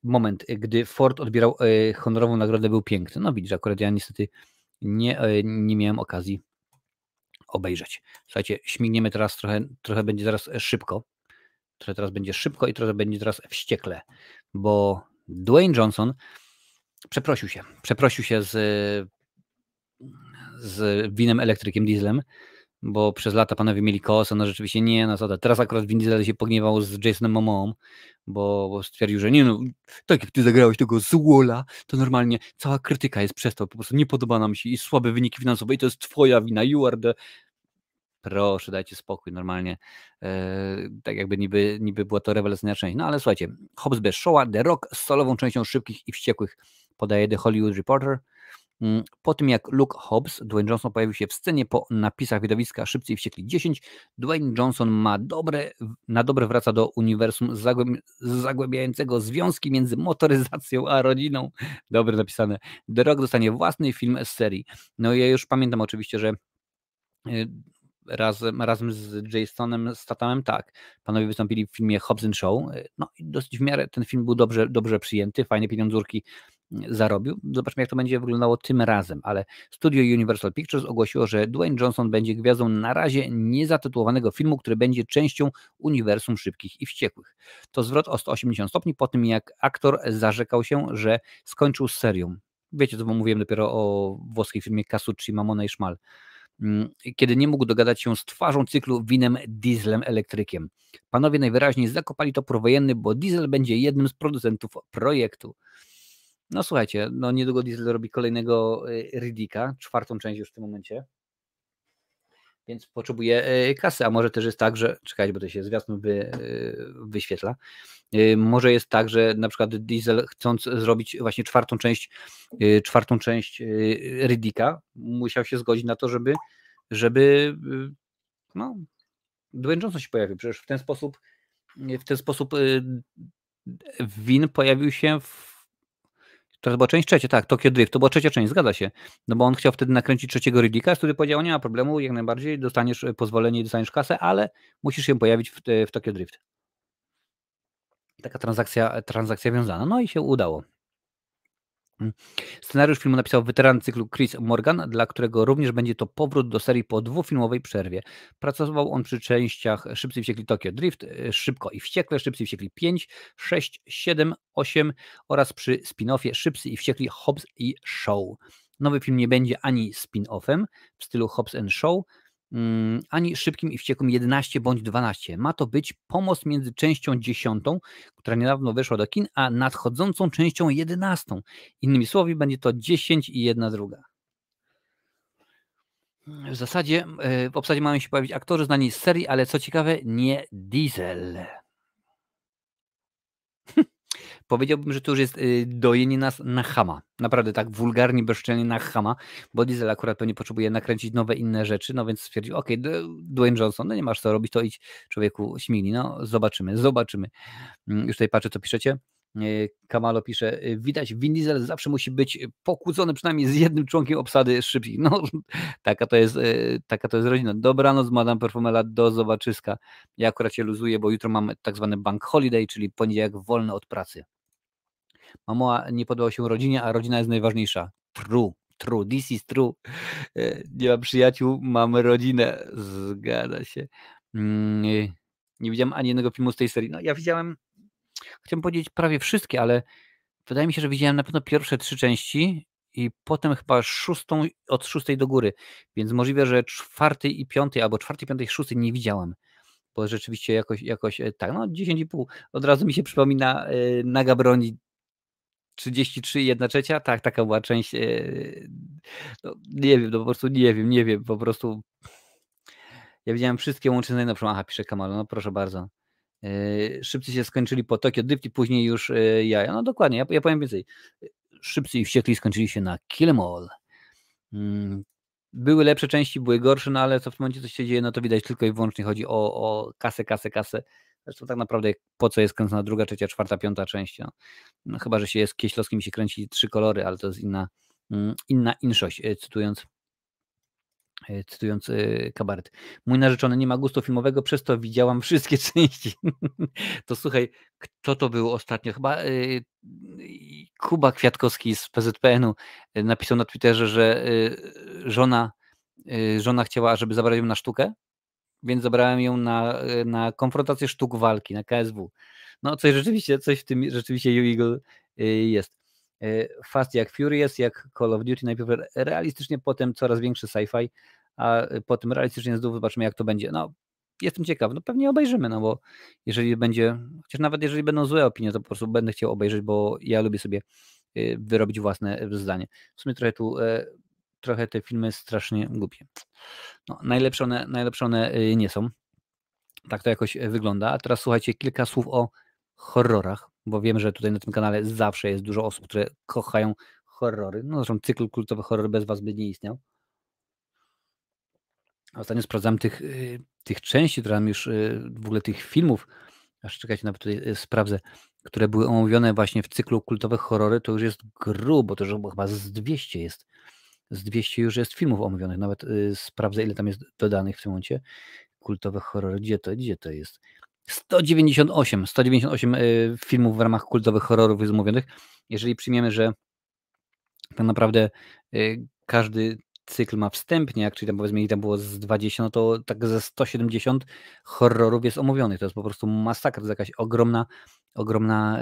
moment, gdy Ford odbierał e, honorową nagrodę, był piękny. No widzisz, akurat ja niestety nie, e, nie miałem okazji obejrzeć. Słuchajcie, śmigniemy teraz trochę, trochę będzie zaraz szybko. Trochę teraz będzie szybko i trochę będzie teraz wściekle, bo Dwayne Johnson przeprosił się. Przeprosił się z, z winem elektrykiem, dieslem bo przez lata panowie mieli kosa, no rzeczywiście nie, no co Teraz akurat Vin Diesel się pogniewał z Jasonem Momoą, bo, bo, stwierdził, że nie no, tak jak ty zagrałeś tego Złola, to normalnie cała krytyka jest przez to, po prostu nie podoba nam się i słabe wyniki finansowe i to jest twoja wina, you are the... Proszę, dajcie spokój, normalnie. Eee, tak jakby niby, niby była to rewelacyjna część. No ale słuchajcie, Hobbs bez Showa, The Rock z solową częścią szybkich i wściekłych podaje The Hollywood Reporter. Mm, po tym jak Luke Hobbs, Dwayne Johnson pojawił się w scenie po napisach widowiska Szybciej Wściekli 10, Dwayne Johnson ma dobre, na dobre wraca do uniwersum zagłębiającego związki między motoryzacją a rodziną. Dobre napisane. The Rock dostanie własny film z serii. No ja już pamiętam oczywiście, że y, razem, razem z Jasonem Statamem, tak. Panowie wystąpili w filmie Hobbs Show. Y, no i dosyć w miarę ten film był dobrze, dobrze przyjęty, fajne pieniądzurki zarobił. Zobaczmy, jak to będzie wyglądało tym razem, ale studio Universal Pictures ogłosiło, że Dwayne Johnson będzie gwiazdą na razie niezatytułowanego filmu, który będzie częścią uniwersum szybkich i wściekłych. To zwrot o 180 stopni po tym, jak aktor zarzekał się, że skończył z serią. Wiecie, co mówiłem dopiero o włoskiej filmie Casucci, Mamona i Szmal mm, kiedy nie mógł dogadać się z twarzą cyklu winem, dieslem, elektrykiem. Panowie najwyraźniej zakopali to prowojenny, bo diesel będzie jednym z producentów projektu. No słuchajcie, no niedługo Diesel robi kolejnego e, Rydika, czwartą część już w tym momencie. Więc potrzebuje kasy, a może też jest tak, że czekajcie, bo to się zwiastun wy, e, wyświetla. E, może jest tak, że na przykład Diesel chcąc zrobić właśnie czwartą część, czwartą część Rydika, musiał się zgodzić na to, żeby, żeby no, Dwayne Johnson się pojawił. Przecież w ten sposób w ten sposób Win pojawił się w to chyba część trzecia, tak, Tokio Drift, to była trzecia część, zgadza się. No bo on chciał wtedy nakręcić trzeciego Riddicka, który powiedział, nie ma problemu, jak najbardziej, dostaniesz e, pozwolenie i dostaniesz kasę, ale musisz się pojawić w, e, w Tokio Drift. Taka transakcja, transakcja wiązana. No i się udało. Scenariusz filmu napisał weteran cyklu Chris Morgan, dla którego również będzie to powrót do serii po dwufilmowej przerwie. Pracował on przy częściach Szybcy Wściekli Tokio Drift, y, Szybko i Wściekle, Szybcy Wściekli 5, 6, 7, 8 oraz przy spin-offie Szybcy i Wściekli Hobbs i Show. Nowy film nie będzie ani spin-offem w stylu Hobbs and Show, Mm, ani szybkim i wściekłym 11 bądź 12. Ma to być pomost między częścią 10, która niedawno weszła do kin, a nadchodzącą częścią 11. Innymi słowy, będzie to 10 i 1 druga. W zasadzie e, w obsadzie mają się pojawić aktorzy znani z serii, ale co ciekawe, nie Diesel powiedziałbym, że to już jest y, dojenie nas na chama. Naprawdę tak wulgarnie, bezczelnie na chama, bo Diesel akurat pewnie potrzebuje nakręcić nowe, inne rzeczy, no więc stwierdził, okej, okay, Dwayne Johnson, no nie masz co robić, to idź człowieku śmigni, no zobaczymy, zobaczymy. Mm, już tutaj patrzę, co piszecie. Y, Kamalo pisze, y, widać, Vin Diesel zawsze musi być pokłócony przynajmniej z jednym członkiem obsady szybciej. No, taka to jest, taka to jest rodzina. Dobranoc, madam perfumela, do zobaczyska. Ja akurat się luzuję, bo jutro mam tak zwany bank holiday, czyli poniedziałek wolny od pracy. Mamoa nie podobał się rodzinie, a rodzina jest najważniejsza. True true, this is true. E, nie ma przyjaciół, mamy rodzinę. Zgadza się. Nie, mm, nie widziałem ani jednego filmu z tej serii. No ja widziałem, chciałem powiedzieć prawie wszystkie, ale wydaje mi się, że widziałem na pewno pierwsze trzy części i potem chyba szóstą, od szóstej do góry, więc możliwe, że czwartej i piątej, albo czwartej, piątej, szósty nie widziałem. Bo rzeczywiście jakoś, jakoś e, tak, no 10,5 od razu mi się przypomina yy, Naga Broni 33 1 trzecia? Tak, taka była część. E, no, nie wiem, no po prostu nie wiem, nie wiem, po prostu. Ja widziałem wszystkie łącznie na przykład Aha, pisze Kamalo no proszę bardzo. E, szybcy się skończyli po Tokio Dypti, później już e, jaja. No dokładnie, ja, ja powiem więcej. Szybcy i wściekli skończyli się na Kill mm, Były lepsze części, były gorsze, no ale co w tym momencie coś się dzieje, no to widać tylko i wyłącznie chodzi o, o kasę, kasę, kasę. Zresztą tak naprawdę po co jest kręcona druga, trzecia, czwarta, piąta część? No. no chyba, że się jest Kieślowskim się kręci trzy kolory, ale to jest inna, mm, inna inszość, e, cytując e, cytując e, kabaret. Mój narzeczony nie ma gustu filmowego, przez to widziałam wszystkie części. to słuchaj, kto to był ostatnio? Chyba Kuba Kwiatkowski z PZPN-u napisał na Twitterze, że żona, żona chciała, żeby zabrać ją na sztukę więc zabrałem ją na, na konfrontację sztuk walki, na KSW. No coś rzeczywiście, coś w tym rzeczywiście U-Eagle y, jest. Y, Fast jak Fury jest, jak Call of Duty, najpierw realistycznie, potem coraz większy sci-fi, a potem realistycznie znów zobaczymy jak to będzie. No jestem ciekaw, no pewnie obejrzymy, no bo jeżeli będzie, chociaż nawet jeżeli będą złe opinie, to po prostu będę chciał obejrzeć, bo ja lubię sobie y, wyrobić własne zdanie. W sumie trochę tu e, trochę te filmy strasznie głupie. No, najlepsze, one, najlepsze one y, nie są. Tak to jakoś y, wygląda. A teraz słuchajcie kilka słów o horrorach, bo wiem, że tutaj na tym kanale zawsze jest dużo osób, które kochają horrory. No zresztą cykl kultowy horror bez was by nie istniał. Ostatnio sprawdzam tych, y, tych części, które mam już w ogóle tych filmów, aż czekajcie, nawet tutaj sprawdzę, które były omówione właśnie w cyklu kultowe horrory, to już jest grubo, to już chyba z 200 jest z 200 już jest filmów omówionych, nawet y, sprawdzę ile tam jest dodanych w tym momencie. Kultowe horrory, gdzie to, gdzie to jest? 198, 198 y, filmów w ramach kultowych horrorów jest omówionych. Jeżeli przyjmiemy, że tak naprawdę y, każdy cykl ma wstępniak, czyli tam powiedzmy tam było z 20, no to tak ze 170 horrorów jest omówionych. To jest po prostu masakra, to jest jakaś ogromna, ogromna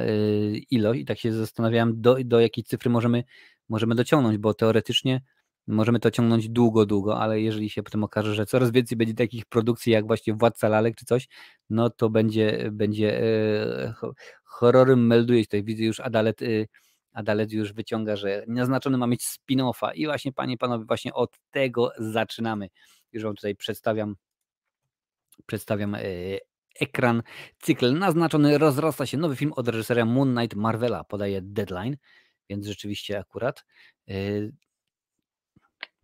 ilość i tak się zastanawiałem, do, do jakiej cyfry możemy, możemy dociągnąć, bo teoretycznie Możemy to ciągnąć długo, długo, ale jeżeli się potem okaże, że coraz więcej będzie takich produkcji jak właśnie Władca Lalek czy coś, no to będzie, będzie e, horrory melduje się tutaj. Widzę już Adalet, y, Adalet już wyciąga, że naznaczony ma mieć spin-offa i właśnie panie i panowie, właśnie od tego zaczynamy. Już wam tutaj przedstawiam przedstawiam e, ekran. Cykl naznaczony rozrasta się nowy film od reżysera Moon Knight Marvela, podaje Deadline, więc rzeczywiście akurat. E,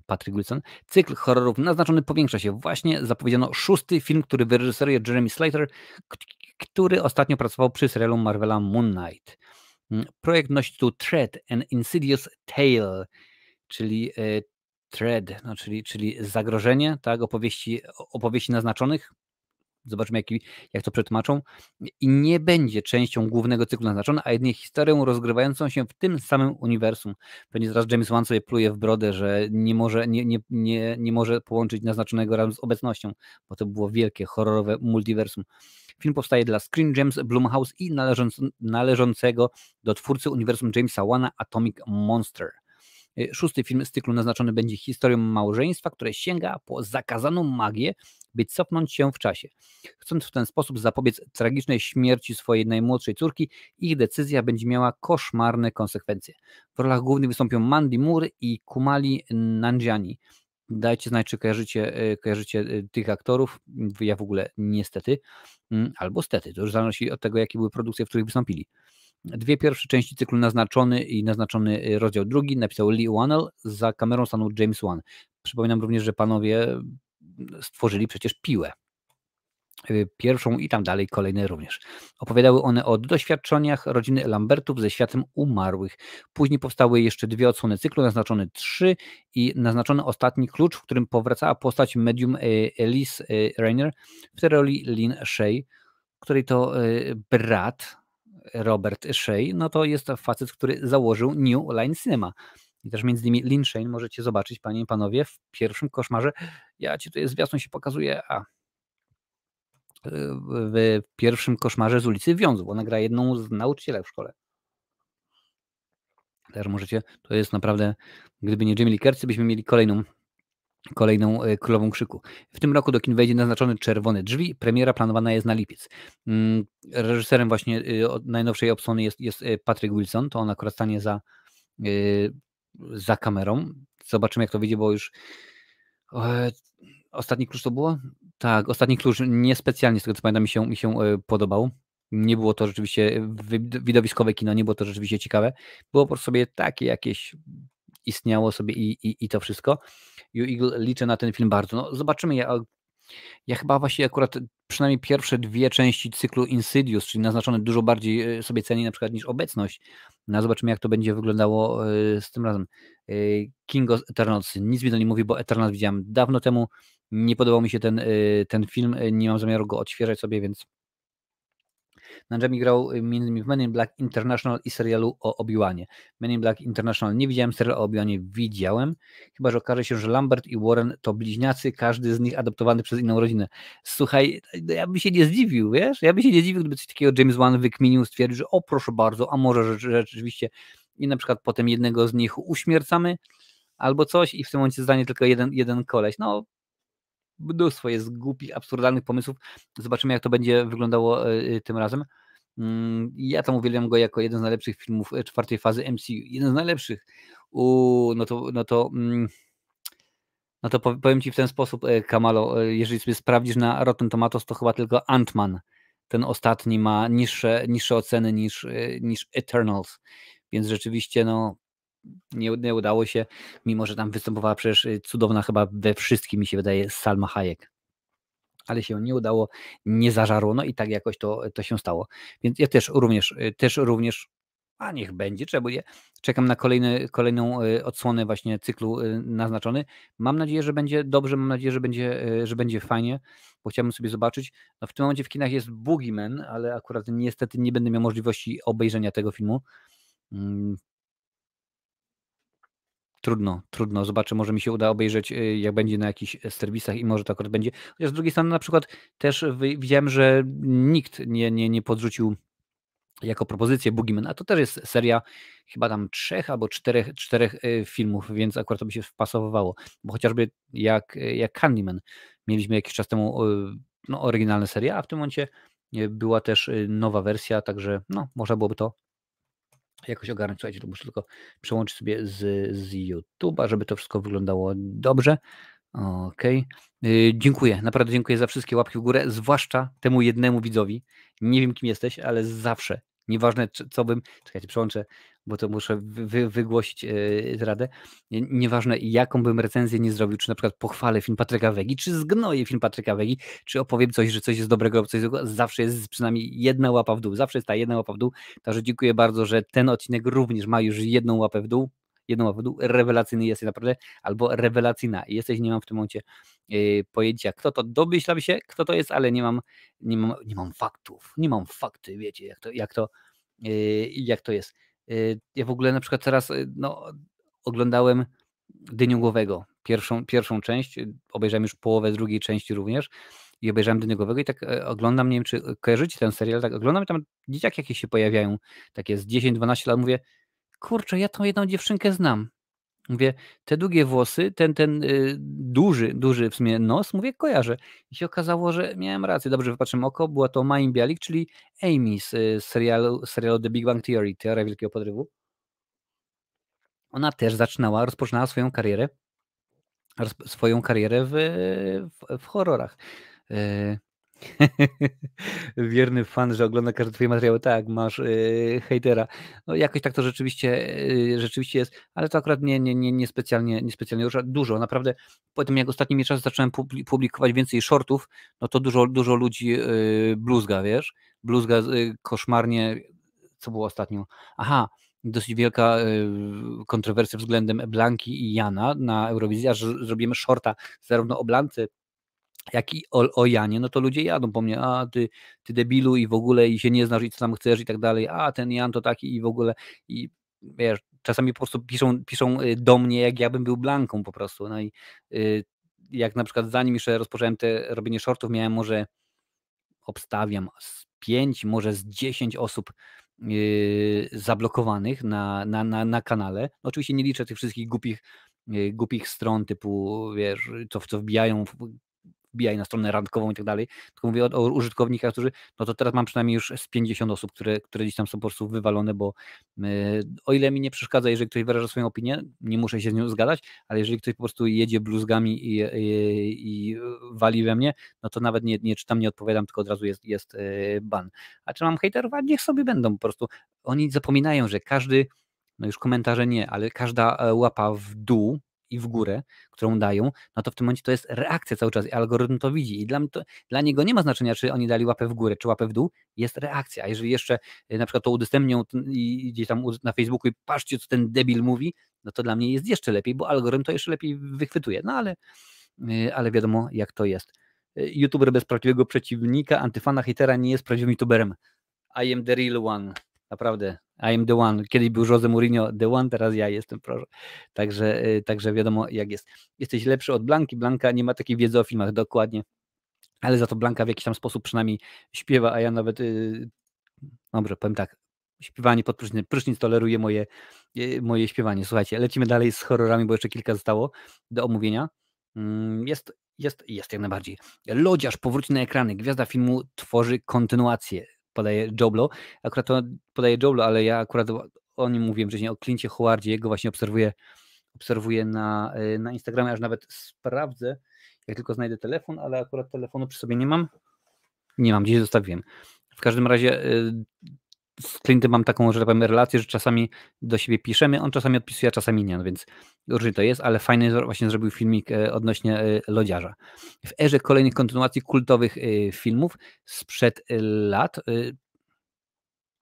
Patrick Wilson, cykl horrorów naznaczony powiększa się. Właśnie zapowiedziano szósty film, który wyreżyseruje Jeremy Slater, który ostatnio pracował przy serialu Marvela Moon Knight. Mm, projekt nosi tu Thread, an Insidious Tale, czyli e, Thread, no, czyli, czyli zagrożenie, tak, opowieści, opowieści naznaczonych, Zobaczymy, jak, jak to przetłumaczą. I nie będzie częścią głównego cyklu naznaczona, a jedynie historią rozgrywającą się w tym samym uniwersum. Pewnie zaraz James Wan sobie pluje w brodę, że nie może, nie, nie, nie, nie może połączyć naznaczonego razem z obecnością, bo to było wielkie, horrorowe multiversum. Film powstaje dla Screen Gems, Blumhouse i należącego do twórcy uniwersum Jamesa Wana Atomic Monster. Y, szósty film z cyklu naznaczony będzie historią małżeństwa, które sięga po zakazaną magię, by cofnąć się w czasie. Chcąc w ten sposób zapobiec tragicznej śmierci swojej najmłodszej córki, ich decyzja będzie miała koszmarne konsekwencje. W rolach głównych wystąpią Mandy Moore i Kumali Nanjiani. Dajcie znać, czy kojarzycie, y, kojarzycie y, tych aktorów. Ja w ogóle niestety, mm, albo stety. To już zależy od tego, jakie były produkcje, w których wystąpili. Dwie pierwsze części cyklu naznaczony i naznaczony y, rozdział drugi napisał Lee Wannell, za kamerą stanął James Wan. Przypominam również, że panowie mm, stworzyli przecież piłę. Y, pierwszą i tam dalej kolejne również. Opowiadały one o doświadczeniach rodziny Lambertów ze światem umarłych. Później powstały jeszcze dwie odsłony cyklu, naznaczone trzy i naznaczony ostatni klucz, w którym powracała postać medium y, Elise Rainer w roli Lin Shay, której to brat Robert Shea, no to jest to facet, który założył New Line Cinema. I też między innymi Lin Shane możecie zobaczyć, panie i panowie, w pierwszym koszmarze. Ja ci tutaj zwiastun się pokazuje, a w pierwszym koszmarze z ulicy Wiązów. Ona gra jedną z nauczycielek w szkole. Też możecie, to jest naprawdę, gdyby nie Jimmy Lee byśmy mieli kolejną kolejną e, królową krzyku. W tym roku do kin wejdzie naznaczony Czerwone Drzwi, premiera planowana jest na lipiec. Mm, reżyserem właśnie y, najnowszej Opsony jest, jest e, Patrick Wilson, to on akurat stanie za, y, za kamerą. Zobaczymy jak to wyjdzie, bo już ostatni klucz to było? Tak, ostatni klucz niespecjalnie z tego co pamiętam mi się, mi się e, podobał. Nie było to rzeczywiście widowiskowe kino, nie było to rzeczywiście ciekawe. Było po prostu sobie takie jakieś istniało sobie i, i, i to wszystko. You Eagle liczę na ten film bardzo. No, zobaczymy. Ja, ja chyba właśnie akurat przynajmniej pierwsze dwie części cyklu Insidious, czyli naznaczone dużo bardziej e, sobie ceni na przykład niż obecność. No, zobaczymy, jak to będzie wyglądało e, z tym razem. E, King of Eternals. Nic mi to nie mówi, bo Eternals widziałem dawno temu. Nie podobał mi się ten, ten film. Nie mam zamiaru go odświeżać sobie, więc Jamie grał y, m.in. w Men in Black International i serialu o Obi-Wanie. Men in Black International nie widziałem, serial o Obi-Wanie widziałem, chyba że okaże się, że Lambert i Warren to bliźniacy, każdy z nich adoptowany przez inną rodzinę. Słuchaj, no ja bym się nie zdziwił, wiesz? Ja bym się nie zdziwił, gdyby coś takiego James Wan wykminił, stwierdził, że o proszę bardzo, a może rzeczywiście i na przykład potem jednego z nich uśmiercamy albo coś i w tym momencie zdanie tylko jeden, jeden koleś. No mnóstwo jest głupich, absurdalnych pomysłów. Zobaczymy, jak to będzie wyglądało e, e, tym razem. Mm, ja tam uwielbiam go jako jeden z najlepszych filmów e, czwartej fazy MCU. Jeden z najlepszych. U, no to, no to, mm, no to powiem Ci w ten sposób, Kamalo, jeżeli sobie sprawdzisz na Rotten Tomatoes, to chyba tylko Ant-Man, ten ostatni ma niższe, niższe oceny niż, niż Eternals. Więc rzeczywiście, no, nie, nie udało się, mimo że tam występowała przecież y, cudowna chyba we wszystkim, mi się wydaje, Salma Hayek ale się nie udało, nie zażarło, no i tak jakoś to, to się stało. Więc ja też również, y, też również, a niech będzie, czemu nie, czekam na kolejny, kolejną y, odsłonę właśnie cyklu naznaczony. Mam nadzieję, że będzie dobrze, mam nadzieję, że będzie, że będzie fajnie, bo chciałbym sobie zobaczyć. No w tym momencie w kinach jest Boogeyman, ale akurat niestety nie będę miał możliwości obejrzenia tego filmu. Mm, trudno, trudno. Zobaczę, może mi się uda obejrzeć, y, jak będzie na jakichś e, serwisach i może to akurat będzie. Chociaż z drugiej strony na przykład też widziałem, że nikt nie, nie, nie podrzucił jako propozycję Boogeyman, a to też jest seria chyba tam trzech albo czterech, czterech y, filmów, więc akurat to by się wpasowywało, bo chociażby jak, y, jak Candyman mieliśmy jakiś czas temu no, oryginalne seria, a w tym momencie była też nowa wersja, także no, można byłoby to jakoś ogarnąć. Słuchajcie, to muszę tylko przełączyć sobie z, z YouTube'a, żeby to wszystko wyglądało dobrze. Okej. Okay. Yy, dziękuję, naprawdę dziękuję za wszystkie łapki w górę, zwłaszcza temu jednemu widzowi. Nie wiem, kim jesteś, ale zawsze Nieważne, co bym. Czekajcie, przełączę, bo to muszę wy, wygłosić yy, e, radę. Nieważne, jaką bym recenzję nie zrobił, czy na przykład pochwalę film Patryka Wegi, czy zgnoję film Patryka Wegi, czy opowiem coś, że coś jest dobrego, coś złego, zawsze jest przynajmniej jedna łapa w dół. Zawsze jest ta jedna łapa w dół. Także dziękuję bardzo, że ten odcinek również ma już jedną łapę w dół jedną łapę rewelacyjny jesteś naprawdę, albo rewelacyjna jesteś, nie mam w tym momencie e, pojęcia, kto to, domyślam się, kto to jest, ale nie mam, nie mam, nie mam faktów, nie mam fakty, wiecie, jak to, jak to, e, jak to jest. E, ja w ogóle na przykład teraz, no, oglądałem Dyniogłowego, pierwszą, pierwszą część, obejrzałem już połowę drugiej części również, i obejrzałem Dyniogowego i tak oglądam, nie wiem czy kojarzycie ten serial, tak oglądam i tam dzieciaki jakieś się pojawiają, takie z 10-12 lat, mówię, kurczę, ja tą jedną dziewczynkę znam. Mówię, te długie włosy, ten, ten y, duży, duży w sumie nos, mówię, kojarzę. I się okazało, że miałem rację. Dobrze wypatrzę oko, była to Maim Bialik, czyli Amy z, y, serialu, serialu The Big Bang Theory, Teoria Wielkiego Podrywu. Ona też zaczynała, rozpoczynała swoją karierę, swoją karierę w, w, w horrorach. Y, Wierny fan, że ogląda każdy twoje materiały. Tak, masz yy, hejtera. No jakoś tak to rzeczywiście, yy, rzeczywiście jest, ale to akurat nie, nie, nie, nie specjalnie, nie specjalnie Dużo, naprawdę po tym jak ostatnimi czasy zacząłem publikować więcej shortów, no to dużo, dużo ludzi yy, bluzga, wiesz? Bluzga yy, koszmarnie, co było ostatnio? Aha, dosyć wielka kontrowersja względem Blanki i Jana na Eurowizji, aż zrobimy shorta zarówno o Blance, jak i o, o, Janie, no to ludzie jadą po mnie, a ty, ty debilu i w ogóle i się nie znasz i co tam chcesz i tak dalej, a ten Jan to taki i w ogóle i wiesz, czasami po prostu piszą, piszą y, do mnie, jak ja bym był blanką po prostu, no i y, jak na przykład zanim jeszcze rozpocząłem te robienie shortów, miałem może obstawiam z pięć może z dziesięć osób y, zablokowanych na, na, na, na kanale, no oczywiście nie liczę tych wszystkich głupich głupich stron typu, wiesz, co, co wbijają wbijaj na stronę randkową i tak dalej, tylko mówię o, o, użytkownikach, którzy, no to teraz mam przynajmniej już z 50 osób, które, które gdzieś tam są po prostu wywalone, bo e, o ile mi nie przeszkadza, jeżeli ktoś wyraża swoją opinię, nie muszę się z nią zgadzać, ale jeżeli ktoś po prostu jedzie bluzgami i, i, e, e, i wali we mnie, no to nawet nie, nie czytam, nie odpowiadam, tylko od razu jest, jest ban. A czy mam hejterów? A niech sobie będą po prostu. Oni zapominają, że każdy no już komentarze nie, ale każda łapa w dół i w górę, którą dają, no to w tym momencie to jest reakcja cały czas i algorytm to widzi. I dla, to, dla niego nie ma znaczenia, czy oni dali łapę w górę, czy łapę w dół, jest reakcja. A jeżeli jeszcze y, na przykład to udostępnią i gdzieś tam na Facebooku i patrzcie, co ten debil mówi, no to dla mnie jest jeszcze lepiej, bo algorytm to jeszcze lepiej wychwytuje. No ale, y, ale wiadomo, jak to jest. Y, YouTuber bez prawdziwego przeciwnika, antyfana, hitera nie jest prawdziwym YouTuberem. I am the real one. Naprawdę, i am the one. Kiedyś był Jose Mourinho the one, teraz ja jestem, proszę. Także, y, także wiadomo jak jest. Jesteś lepszy od Blanki. Blanka nie ma takiej wiedzy o filmach, dokładnie. Ale za to Blanka w jakiś tam sposób przynajmniej śpiewa, a ja nawet, yy, dobrze, powiem tak, śpiewanie pod prysznic, prysznic toleruje moje, yy, moje śpiewanie. Słuchajcie, lecimy dalej z horrorami, bo jeszcze kilka zostało do omówienia. Yy, jest jest, jest jak najbardziej. Lodziarz powróci na ekrany. Gwiazda filmu tworzy kontynuację podaje Joblo, Akurat to podaje Joblo, ale ja akurat o nim mówiłem wcześniej, o Klincie Howardzie, jego właśnie obserwuję, obserwuję na, y, na Instagramie, aż nawet sprawdzę, jak tylko znajdę telefon, ale akurat telefonu przy sobie nie mam. Nie mam, gdzieś zostawiłem. W każdym razie y, z klientem mam taką, że tak powiem, relację, że czasami do siebie piszemy, on czasami odpisuje, a czasami nie, no więc różnie to jest, ale fajny właśnie zrobił filmik e, odnośnie e, Lodziarza. W erze kolejnych kontynuacji kultowych e, filmów sprzed lat,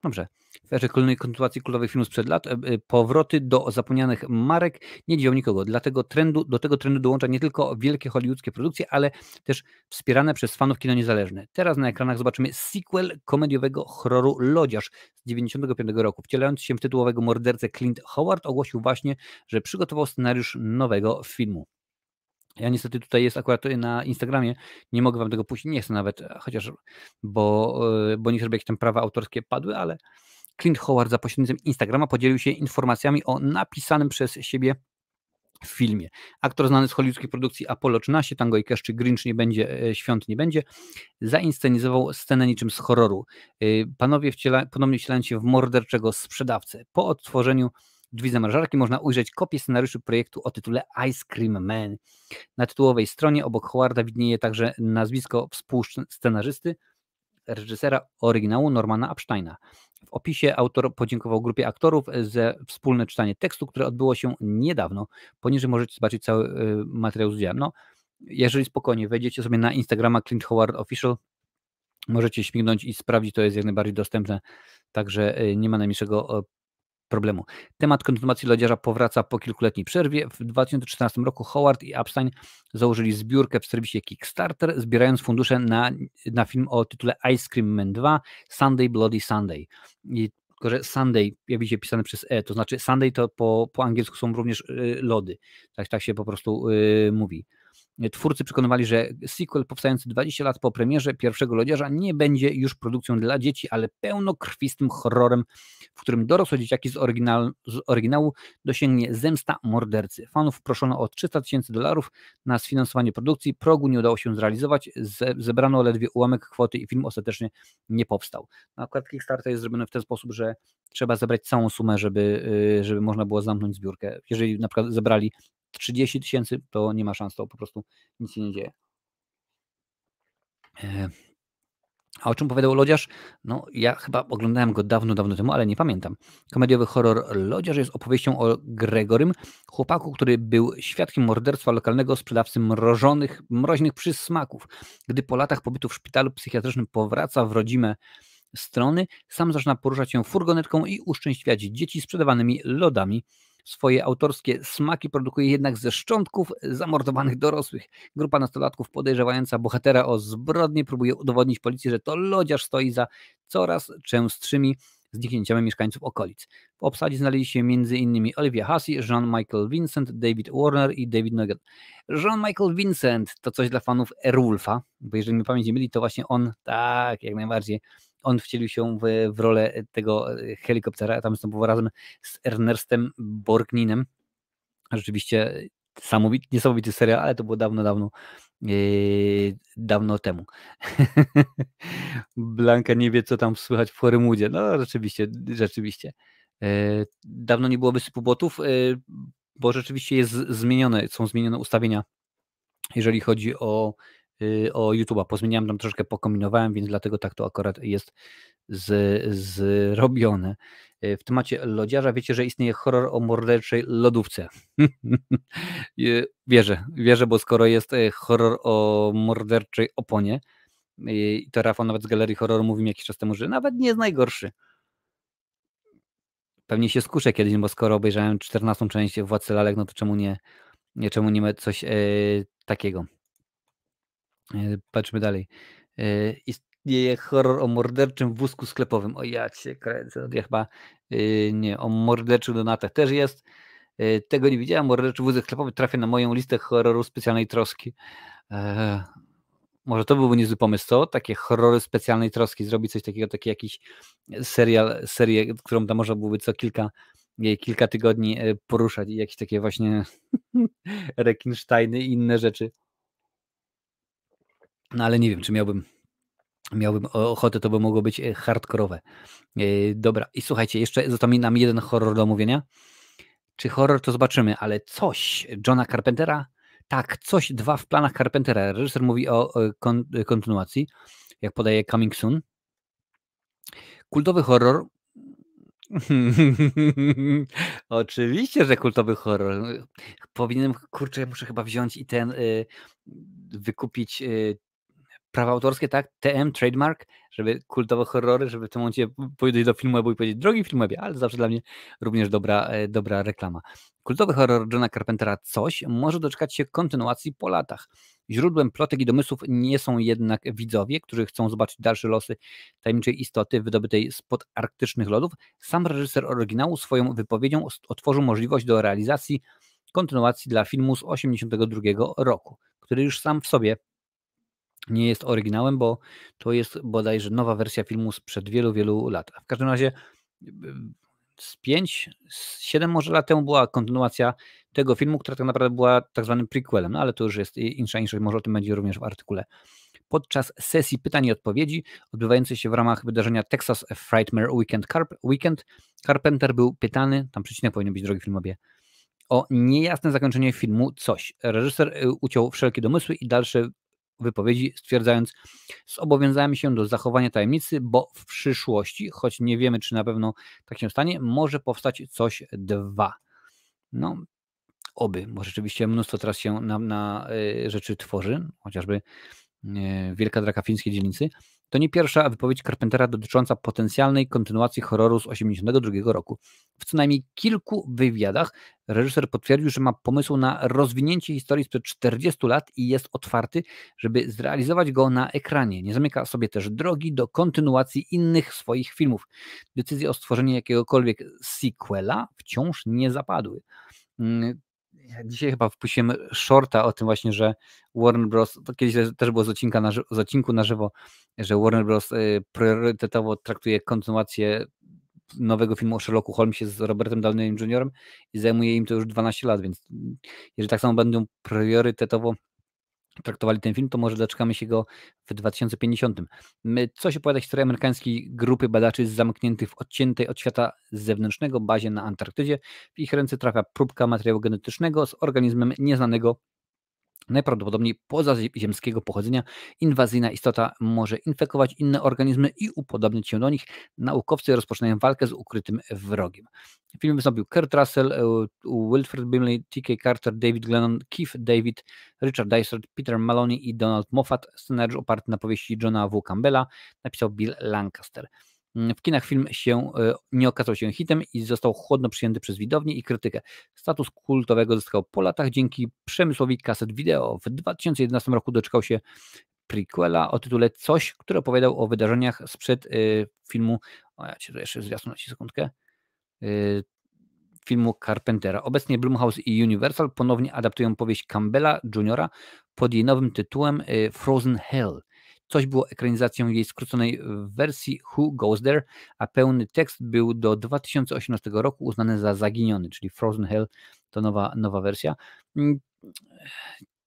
dobrze, w erze kolejnej kontynuacji kultowych filmów sprzed lat e, e, powroty do zapomnianych marek nie dziwią nikogo. Dlatego trendu, do tego trendu dołącza nie tylko wielkie hollywoodzkie produkcje, ale też wspierane przez fanów kino niezależne. Teraz na ekranach zobaczymy sequel komediowego horroru Lodziarz z 1995 roku. Wcielając się w tytułowego mordercę Clint Howard ogłosił właśnie, że przygotował scenariusz nowego filmu. Ja niestety tutaj jest akurat na Instagramie, nie mogę wam tego puścić, nie chcę nawet, e, chociaż, bo, bo nie chcę, żeby jakieś tam prawa autorskie padły, ale Clint Howard za pośrednictwem Instagrama podzielił się informacjami o napisanym przez siebie w filmie. Aktor znany z hollywoodzkiej produkcji Apollo 13, Tango i Cash czy Grinch nie będzie, e, świąt nie będzie, zainscenizował scenę niczym z horroru. E, panowie wciela, ponownie wcielają się w morderczego sprzedawcę. Po odtworzeniu drzwi zamrażarki można ujrzeć kopię scenariuszu projektu o tytule Ice Cream Man. Na tytułowej stronie obok Howarda widnieje także nazwisko współscenarzysty, reżysera oryginału Normana Epsteina. W opisie autor podziękował grupie aktorów e, za wspólne czytanie tekstu, które odbyło się niedawno. Poniżej możecie zobaczyć cały e, materiał z udziałem. No, jeżeli spokojnie wejdziecie sobie na Instagrama Clint Howard Official, możecie śmignąć i sprawdzić, to jest jak najbardziej dostępne, także e, nie ma najmniejszego problemu. Temat kontynuacji lodziarza powraca po kilkuletniej przerwie. W 2014 roku Howard i Epstein założyli zbiórkę w serwisie Kickstarter, zbierając fundusze na, na film o tytule Ice Cream Man 2 Sunday Bloody Sunday. I tylko, że Sunday jak widzicie, pisane przez E, to znaczy Sunday to po, po angielsku są również y, lody. Tak, tak się po prostu y, mówi twórcy przekonywali, że sequel powstający 20 lat po premierze pierwszego lodziarza nie będzie już produkcją dla dzieci, ale pełnokrwistym horrorem, w którym dorosłe dzieciaki z, oryginal, z oryginału dosięgnie zemsta mordercy. Fanów proszono o 300 tysięcy dolarów na sfinansowanie produkcji. Progu nie udało się zrealizować, ze, zebrano ledwie ułamek kwoty i film ostatecznie nie powstał. No, akurat Kickstarter jest zrobiony w ten sposób, że trzeba zebrać całą sumę, żeby, y, żeby można było zamknąć zbiórkę. Jeżeli na przykład zebrali 30 tysięcy, to nie ma szans, to po prostu nic się nie dzieje. E, a o czym powiedział Lodziarz? No, ja chyba oglądałem go dawno, dawno temu, ale nie pamiętam. Komediowy horror Lodziarz jest opowieścią o Gregorym, chłopaku, który był świadkiem morderstwa lokalnego sprzedawcy mrożonych, mroźnych przysmaków. Gdy po latach pobytu w szpitalu psychiatrycznym powraca w rodzime strony, sam zaczyna poruszać się furgonetką i uszczęśliwiać dzieci sprzedawanymi lodami swoje autorskie smaki produkuje jednak ze szczątków zamordowanych dorosłych. Grupa nastolatków podejrzewająca bohatera o zbrodnie próbuje udowodnić policji, że to lodziarz stoi za coraz częstszymi zniknięciami mieszkańców okolic. W obsadzie znaleźli się m.in. Olivia Hussey, Jean-Michael Vincent, David Warner i David Nugent. Jean-Michael Vincent to coś dla fanów Erulfa, bo jeżeli mi pamięć nie myli, to właśnie on, tak, jak najbardziej on wcielił się w, w rolę e, tego e, helikoptera, tam znowu razem z Ernestem Borgninem. Rzeczywiście niesamowity serial, ale to było dawno, dawno, yy, dawno temu. Blanka nie wie, co tam słychać w udzie. No rzeczywiście, rzeczywiście. Yy, dawno nie było wysypu botów, yy, bo rzeczywiście jest zmienione, są zmienione ustawienia, jeżeli chodzi o Y, o YouTube'a. Pozmieniałem tam troszkę, pokombinowałem, więc dlatego tak to akurat jest z, zrobione. Y, w temacie lodziarza wiecie, że istnieje horror o morderczej lodówce. Y, wierzę, wierzę, bo skoro jest horror o morderczej oponie, i to Rafał nawet z Galerii Horroru mówił mi jakiś czas temu, że nawet nie jest najgorszy. Pewnie się skuszę kiedyś, bo skoro obejrzałem 14 część Władcy Lalek, no to czemu nie, czemu nie coś e, takiego. E, patrzmy dalej. E, istnieje horror o morderczym wózku sklepowym. O ja cię kręcę. No ja chyba e, nie, o morderczych donatach też jest. Tego nie widziałem. Morderczy wózek sklepowy trafia na moją listę horroru specjalnej troski. Może to byłby niezły pomysł, co? Takie horrory specjalnej troski, zrobić coś takiego, taki jakiś serial, serię, którą tam można byłoby co kilka kilka tygodni poruszać i jakieś takie właśnie Rekinsteiny i inne rzeczy. No ale nie wiem, czy miałbym, miałbym ochotę, to by mogło być e, hardkorowe. E, dobra, i słuchajcie, jeszcze został mi nam jeden horror do omówienia. Czy horror to zobaczymy, ale coś Johna Carpentera, tak, coś dwa w planach Carpentera. Reżyser mówi o kon kontynuacji, jak podaje Coming Soon. Kultowy horror. Oczywiście, że kultowy horror. Powinienem, kurczę, muszę chyba wziąć i ten y, wykupić y, prawa autorskie, tak? TM, trademark, żeby kultowe horrory, żeby w tym momencie pójść do filmu i powiedzieć drogi filmie, ale zawsze dla mnie również dobra, e, dobra reklama. Kultowy horror Johna Carpentera Coś może doczekać się kontynuacji po latach. Źródłem plotek i domysłów nie są jednak widzowie, którzy chcą zobaczyć dalsze losy tajemniczej istoty wydobytej spod arktycznych lodów. Sam reżyser oryginału swoją wypowiedzią otworzył możliwość do realizacji kontynuacji dla filmu z 1982 roku, który już sam w sobie nie jest oryginałem, bo to jest bodajże nowa wersja filmu sprzed wielu, wielu lat. A w każdym razie y, y, z 5, z 7 może lat temu była kontynuacja tego filmu, która tak naprawdę była tak zwanym prequelem, no ale to już jest insza I może o tym będzie również w artykule. Podczas sesji pytań i odpowiedzi odbywającej się w ramach wydarzenia Texas Frightmare Weekend, Carp Weekend Carpenter był pytany, tam przecinek powinien być, drogi filmowie, o niejasne zakończenie filmu Coś. Reżyser y, uciął wszelkie domysły i dalsze wypowiedzi, stwierdzając, zobowiązałem się do zachowania tajemnicy, bo w przyszłości, choć nie wiemy, czy na pewno tak się stanie, może powstać coś dwa. No, oby, bo rzeczywiście mnóstwo teraz się nam na y, rzeczy tworzy, chociażby y, Wielka Draka Fińskiej Dzielnicy, to nie pierwsza wypowiedź Carpentera dotycząca potencjalnej kontynuacji horroru z 1982 roku. W co najmniej kilku wywiadach reżyser potwierdził, że ma pomysł na rozwinięcie historii sprzed 40 lat i jest otwarty, żeby zrealizować go na ekranie. Nie zamyka sobie też drogi do kontynuacji innych swoich filmów. Decyzje o stworzeniu jakiegokolwiek sequela wciąż nie zapadły mm, dzisiaj chyba wpuściłem shorta o tym właśnie, że Warner Bros., to kiedyś też było z, odcinka na, z odcinku na żywo, że Warner Bros. Y, priorytetowo traktuje kontynuację nowego filmu o Sherlocku Holmesie z Robertem Downeyem Jr. i zajmuje im to już 12 lat, więc jeżeli tak samo będą priorytetowo traktowali ten film, to może doczekamy się go w 2050. Co się powiada historii amerykańskiej grupy badaczy zamkniętych w odciętej od świata zewnętrznego bazie na Antarktydzie. W ich ręce trafia próbka materiału genetycznego z organizmem nieznanego najprawdopodobniej pozaziemskiego pochodzenia, inwazyjna istota może infekować inne organizmy i upodobnić się do nich. Naukowcy rozpoczynają walkę z ukrytym wrogiem. Film wystąpił Kurt Russell, e, Wilfred Bimley, T.K. Carter, David Glennon, Keith David, Richard Dysart, Peter Maloney i Donald Moffat. Scenariusz oparty na powieści Johna W. Campbella napisał Bill Lancaster. W kinach film się e, nie okazał się hitem i został chłodno przyjęty przez widownię i krytykę. Status kultowego zyskał po latach dzięki przemysłowi kaset wideo. W 2011 roku doczekał się prequela o tytule Coś, który opowiadał o wydarzeniach sprzed e, filmu. O, ja cię tu jeszcze zwiastun ci sekundkę. E, filmu Carpentera. Obecnie Blumhouse i Universal ponownie adaptują powieść Campbella Juniora pod jej nowym tytułem Frozen Hell. Coś było ekranizacją jej skróconej e, wersji Who Goes There, a pełny tekst był do 2018 roku uznany za zaginiony, czyli Frozen Hell to nowa, nowa wersja. Mm,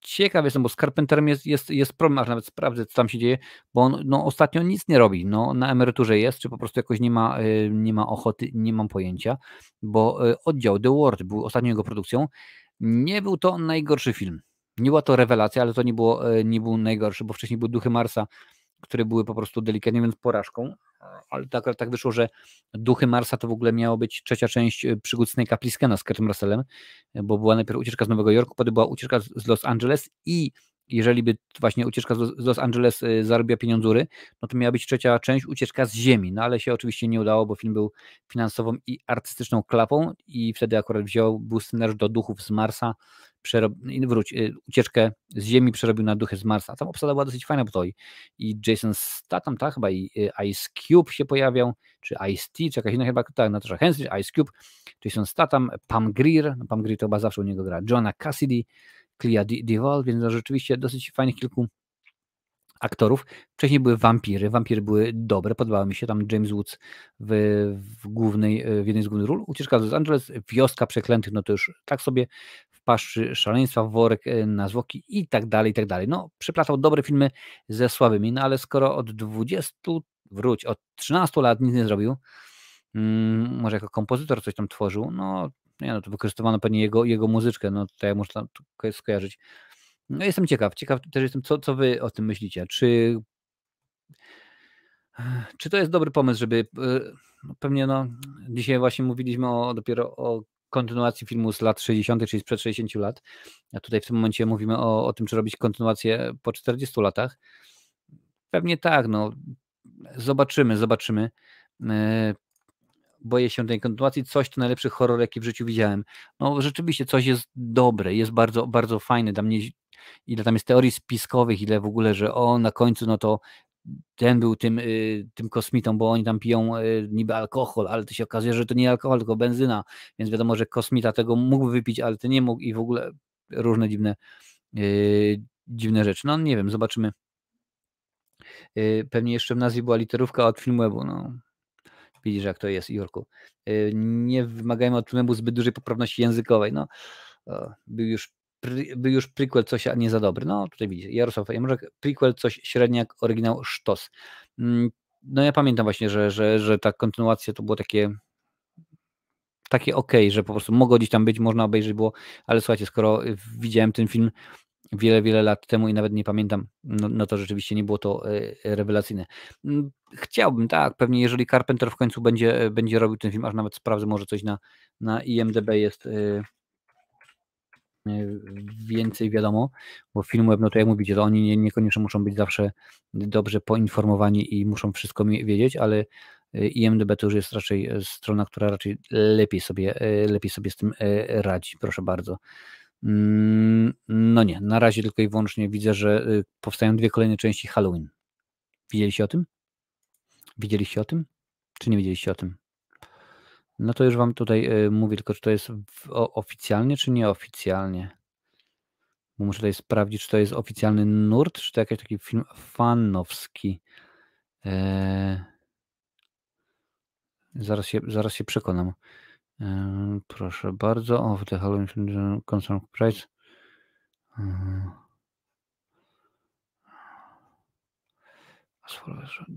ciekaw jestem, bo z Carpenterem jest, jest, jest problem, aż nawet sprawdzę, co tam się dzieje, bo on no, ostatnio nic nie robi. No, na emeryturze jest, czy po prostu jakoś nie ma, e, nie ma ochoty, nie mam pojęcia, bo e, oddział The Ward był ostatnią jego produkcją. Nie był to najgorszy film. Nie była to rewelacja, ale to nie było, e, nie był najgorszy, bo wcześniej były duchy Marsa, które były po prostu delikatnie więc porażką, e, ale tak, tak wyszło, że Duchy Marsa to w ogóle miało być trzecia część e, przygód Snake'a Pliskena z Kurtem Russellem, bo była najpierw ucieczka z Nowego Jorku, potem była ucieczka z Los Angeles i jeżeli by właśnie ucieczka z Los Angeles zarobiła pieniądzury, no to miała być trzecia część ucieczka z Ziemi, no ale się oczywiście nie udało, bo film był finansową i artystyczną klapą i wtedy akurat wziął, był scenariusz do Duchów z Marsa, wróć, y, ucieczkę z Ziemi przerobił na duchy z Marsa. A tam obsada była dosyć fajna, bo to i, i Jason Statham, tak, chyba i y, Ice Cube się pojawiał, czy Ice-T, czy jakaś inna chyba, tak, na no trochę Hensley, Ice Cube, Jason Statham, Pam Greer, no Pam Greer to chyba zawsze u niego gra, Johna Cassidy, Clea DeVol, więc no rzeczywiście dosyć fajnych kilku aktorów. Wcześniej były wampiry, wampiry były dobre, podobały mi się tam James Woods w, w, głównej, y, w jednej z głównych ról. Ucieczka z Los Angeles, Wioska Przeklętych, no to już tak sobie paszczy szaleństwa, worek e, na zwłoki i tak dalej, i tak dalej. No, przeplatał dobre filmy ze słabymi, no ale skoro od 20, wróć, od 13 lat nic nie zrobił, hmm, może jako kompozytor coś tam tworzył, no, nie no, to wykorzystywano pewnie jego, jego muzyczkę, no to tutaj można skojarzyć. No, jestem ciekaw, ciekaw też jestem, co, co wy o tym myślicie. Czy czy to jest dobry pomysł, żeby e, no, pewnie no, dzisiaj właśnie mówiliśmy o, dopiero o kontynuacji filmu z lat 60., czyli sprzed 60 lat. A tutaj w tym momencie mówimy o, o tym, czy robić kontynuację po 40 latach. Pewnie tak, no zobaczymy, zobaczymy. E, boję się tej kontynuacji. Coś to najlepszy horror, jaki w życiu widziałem. No rzeczywiście coś jest dobre, jest bardzo, bardzo fajny. Tam nie, ile tam jest teorii spiskowych, ile w ogóle, że o, na końcu no to ten był tym, y, tym kosmitą, bo oni tam piją y, niby alkohol, ale to się okazuje, że to nie alkohol, tylko benzyna, więc wiadomo, że kosmita tego mógł wypić, ale ty nie mógł i w ogóle różne dziwne, y, dziwne rzeczy. No nie wiem, zobaczymy. Pewnie jeszcze w nazwie była literówka od filmu, no. Widzisz, jak to jest, Jurku. Nie wymagajmy od filmu zbyt dużej poprawności językowej, no. Był już by już prequel coś, a nie za dobry. No tutaj widzicie, Jarosław może prequel coś jak oryginał sztos. Mm, no ja pamiętam właśnie, że, że, że ta kontynuacja to było takie takie ok, że po prostu mogło gdzieś tam być, można obejrzeć było, ale słuchajcie, skoro widziałem ten film wiele, wiele lat temu i nawet nie pamiętam, no, no to rzeczywiście nie było to e, rewelacyjne. Mm, chciałbym, tak, pewnie jeżeli Carpenter w końcu będzie, będzie robił ten film, aż nawet sprawdzę, może coś na, na IMDB jest e, więcej wiadomo, bo filmu, no to jak mówicie, to oni nie, niekoniecznie muszą być zawsze dobrze poinformowani i muszą wszystko wiedzieć, ale y, IMDB to już jest raczej y, strona, która raczej lepiej sobie, y, lepiej sobie z tym radzi, proszę bardzo. Mm, no nie, na razie tylko i wyłącznie widzę, że powstają dwie kolejne części Halloween. Widzieliście o tym? Widzieliście o tym? Czy nie wiedzieliście o tym? No to już wam tutaj y, mówię, tylko czy to jest w, o, oficjalnie, czy nieoficjalnie. Bo muszę tutaj sprawdzić, czy to jest oficjalny nurt, czy to jakiś taki film fanowski. E... Zaraz, się, zaraz się przekonam. E... Proszę bardzo. O, The Halloween Concern Prize. E,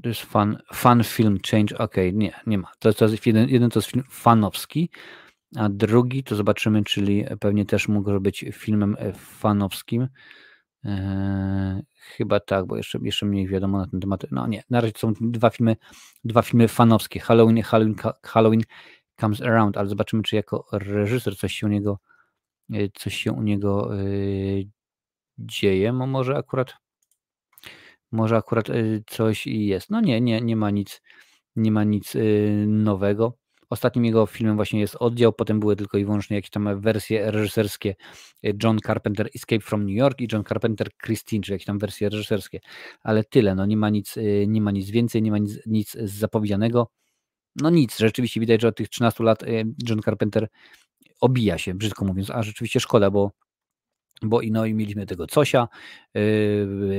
jest fan fan film change. ok, nie, nie ma. To, to jest jeden, jeden to jest film fanowski, a drugi to zobaczymy, czyli pewnie też mógł być filmem e, fanowskim. Eee, chyba tak, bo jeszcze, jeszcze mniej wiadomo na ten temat. No nie, na razie są dwa filmy, dwa filmy fanowskie. Halloween, Halloween, Halloween Comes Around, ale zobaczymy, czy jako reżyser coś się u niego, e, coś się u niego yy, dzieje. Może akurat może akurat e, coś jest. No nie, nie, nie ma nic, nie ma nic e, nowego. Ostatnim jego filmem właśnie jest Oddział, potem były tylko i wyłącznie jakieś tam wersje reżyserskie e, John Carpenter Escape from New York i John Carpenter Christine, czy jakieś tam wersje reżyserskie, ale tyle, no nie ma nic, nie ma nic więcej, nie ma nic, nic zapowiedzianego. No nic, rzeczywiście widać, że od tych 13 lat John Carpenter obija się, brzydko mówiąc, a rzeczywiście szkoda, bo bo i no i mieliśmy tego cosia,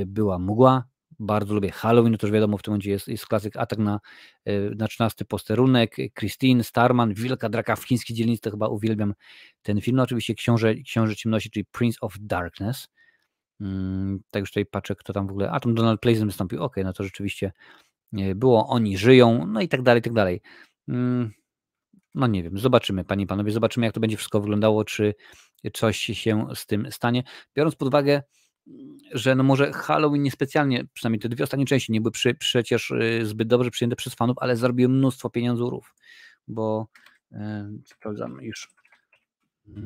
była mgła, bardzo lubię Halloween, no to już wiadomo, w tym momencie jest, jest klasyk Atak na, e, na 13 posterunek, Christine, Starman, wielka Draka w chińskiej dzielnicy, to chyba uwielbiam ten film. No, oczywiście Książę, Książę Ciemności, czyli Prince of Darkness. Hmm, tak już tutaj patrzę, kto tam w ogóle, a tam Donald Pleasant wystąpił, ok, no to rzeczywiście e, było, oni żyją, no i tak dalej, i tak dalej. Hmm, no nie wiem, zobaczymy, panie i panowie, zobaczymy, jak to będzie wszystko wyglądało, czy coś się z tym stanie. Biorąc pod uwagę że no może Halloween niespecjalnie, przynajmniej te dwie ostatnie części nie były przy, przecież y, zbyt dobrze przyjęte przez fanów, ale zrobiły mnóstwo pieniądzurów, bo yy, sprawdzam już yy,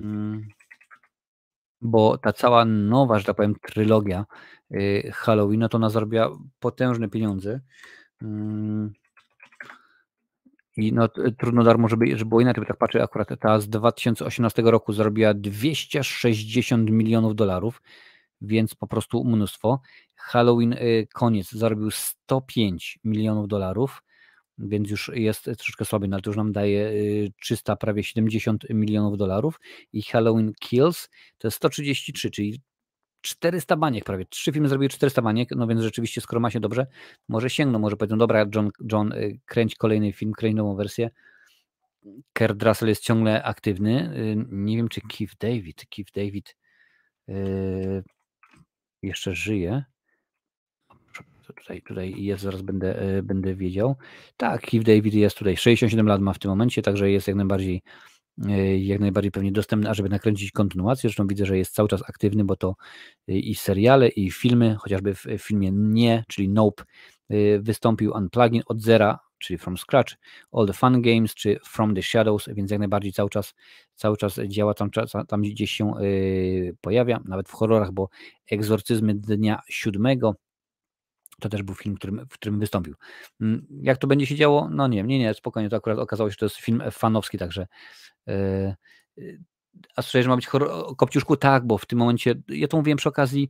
bo ta cała nowa, że tak powiem, trylogia yy, Halloween, no to ona zarobiła potężne pieniądze mm. i no, trudno darmo, żeby, żeby było inaczej, bo tak patrzę, akurat ta z 2018 roku zarobiła 260 milionów dolarów, więc po prostu mnóstwo. Halloween y, koniec zarobił 105 milionów dolarów, więc już jest troszkę słaby, no ale to już nam daje 300, y, prawie 70 milionów dolarów. I Halloween Kills to jest 133, czyli 400 baniek prawie. Trzy filmy zrobiły 400 baniek, no więc rzeczywiście skoro ma się dobrze, może sięgną, może powiedzą, dobra John, John y, kręć kolejny film, kręć nową wersję. Kurt Russell jest ciągle aktywny. Nie wiem, czy Keith David, Keith David jeszcze żyje. Tutaj, tutaj jest, zaraz będę, e, będę wiedział. Tak, Keith David jest tutaj, 67 lat ma w tym momencie, także jest jak najbardziej e, jak najbardziej pewnie dostępny, ażeby nakręcić kontynuację. Zresztą widzę, że jest cały czas aktywny, bo to e, i seriale, i filmy, chociażby w filmie Nie, czyli Nope, wystąpił unplugin od zera czyli From Scratch, All the Fun Games, czy From the Shadows, więc jak najbardziej cały czas, cały czas działa tam, tam gdzieś się yy, pojawia, nawet w horrorach, bo Egzorcyzmy Dnia Siódmego to też był film, którym, w którym wystąpił. Mm, jak to będzie się działo? No nie nie, nie, spokojnie, to akurat okazało się, że to jest film fanowski, także yy, a słyszałeś, że ma być horror o Kopciuszku? Tak, bo w tym momencie, ja to mówiłem przy okazji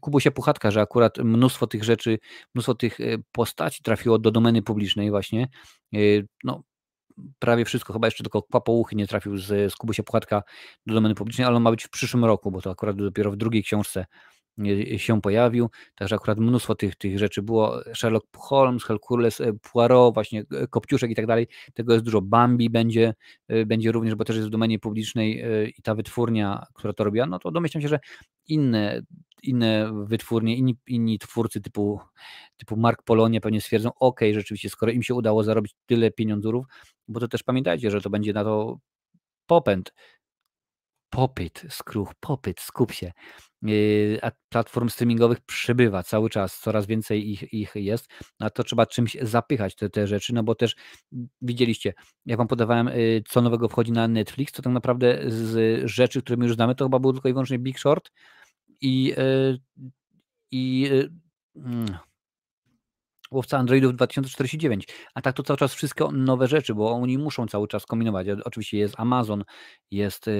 Kubusia Puchatka, że akurat mnóstwo tych rzeczy, mnóstwo tych e, postaci trafiło do domeny publicznej właśnie. E, no, prawie wszystko, chyba jeszcze tylko kłapouchy nie trafił z, z Kubusia Puchatka do domeny publicznej, ale on ma być w przyszłym roku, bo to akurat dopiero w drugiej książce e, się pojawił, także akurat mnóstwo tych, tych rzeczy było, Sherlock Holmes, Hercules Poirot, właśnie Kopciuszek i tak dalej, tego jest dużo, Bambi będzie, będzie również, bo też jest w domenie publicznej i ta wytwórnia, która to robiła, no to domyślam się, że inne inne wytwórnie, inni, inni twórcy typu, typu Mark Polonia pewnie stwierdzą, ok, rzeczywiście, skoro im się udało zarobić tyle pieniądzurów, bo to też pamiętajcie, że to będzie na to popęd. Popyt, skruch, popyt, skup się. Yy, a platform streamingowych przybywa cały czas, coraz więcej ich, ich jest, a to trzeba czymś zapychać te, te rzeczy, no bo też widzieliście, jak Wam podawałem, yy, co nowego wchodzi na Netflix, to tak naprawdę z rzeczy, które my już znamy, to chyba był tylko i wyłącznie Big Short, i, e, i e, mm, łowca Androidów 2049. A tak to cały czas wszystko nowe rzeczy, bo oni muszą cały czas kombinować. Oczywiście jest Amazon, jest, e,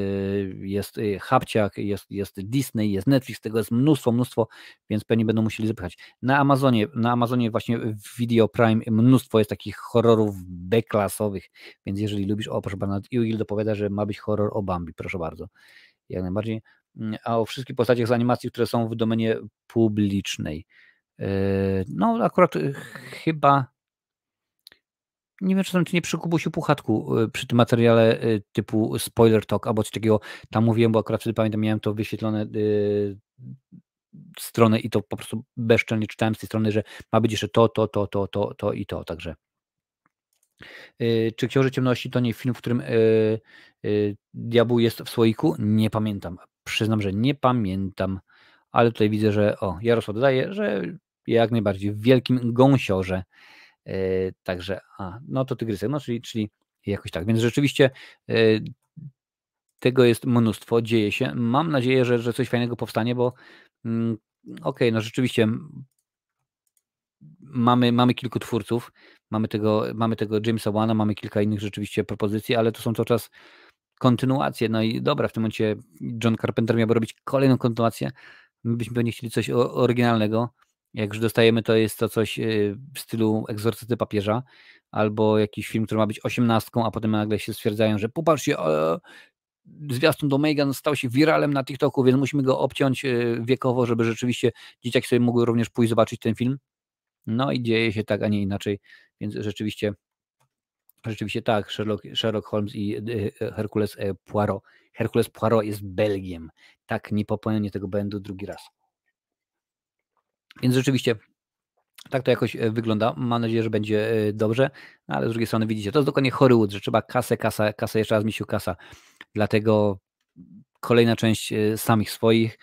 jest Hapciak, jest, jest Disney, jest Netflix, tego jest mnóstwo, mnóstwo, więc pewnie będą musieli zapychać. Na Amazonie, na Amazonie właśnie w Video Prime mnóstwo jest takich horrorów B-klasowych, więc jeżeli lubisz, o proszę bardzo, Iugil dopowiada, że ma być horror o Bambi, proszę bardzo. Jak najbardziej Mm, a o wszystkich postaciach z animacji, które są w domenie publicznej. E, no, akurat e, chyba nie wiem, czy tam nie przy Kubusiu Puchatku e, przy tym materiale typu spoiler talk albo coś takiego tam mówiłem, bo akurat wtedy pamiętam, miałem to wyświetlone yy, stronę i to po prostu bezczelnie czytałem z tej strony, że ma być jeszcze to, to, to, to, to, to i to, także czy Książę Ciemności to nie film, w którym diabł jest w słoiku? Nie pamiętam przyznam, że nie pamiętam, ale tutaj widzę, że o, Jarosław dodaje, że jak najbardziej w wielkim gąsiorze. Yy, także, a, no to tygrysek, no czyli, czyli jakoś tak. Więc rzeczywiście yy, tego jest mnóstwo, dzieje się. Mam nadzieję, że, że coś fajnego powstanie, bo mm, okej, okay, no rzeczywiście mamy, mamy kilku twórców, mamy tego, mamy tego Jamesa Wana, mamy kilka innych rzeczywiście propozycji, ale to są cały czas kontynuację. No i dobra, w tym momencie John Carpenter miałby robić kolejną kontynuację. My byśmy pewnie chcieli coś oryginalnego. Jak już dostajemy, to jest to coś y, w stylu Egzorcyty papieża albo jakiś film, który ma być osiemnastką, a potem nagle się stwierdzają, że popatrz się zwiastun do Megan stał się wiralem na TikToku, więc musimy go obciąć y, wiekowo, żeby rzeczywiście dzieciaki sobie mogły również pójść zobaczyć ten film. No i dzieje się tak, a nie inaczej, więc rzeczywiście Rzeczywiście tak, Sherlock, Sherlock Holmes i e, e, Herkules e, Poirot. Herkules Poirot jest Belgiem. Tak, nie popełnię tego błędu drugi raz. Więc rzeczywiście tak to jakoś wygląda. Mam nadzieję, że będzie dobrze, no, ale z drugiej strony widzicie, to jest dokładnie Hollywood, że trzeba kasę, kasę, kasę, jeszcze raz misiu kasa. Dlatego kolejna część samych swoich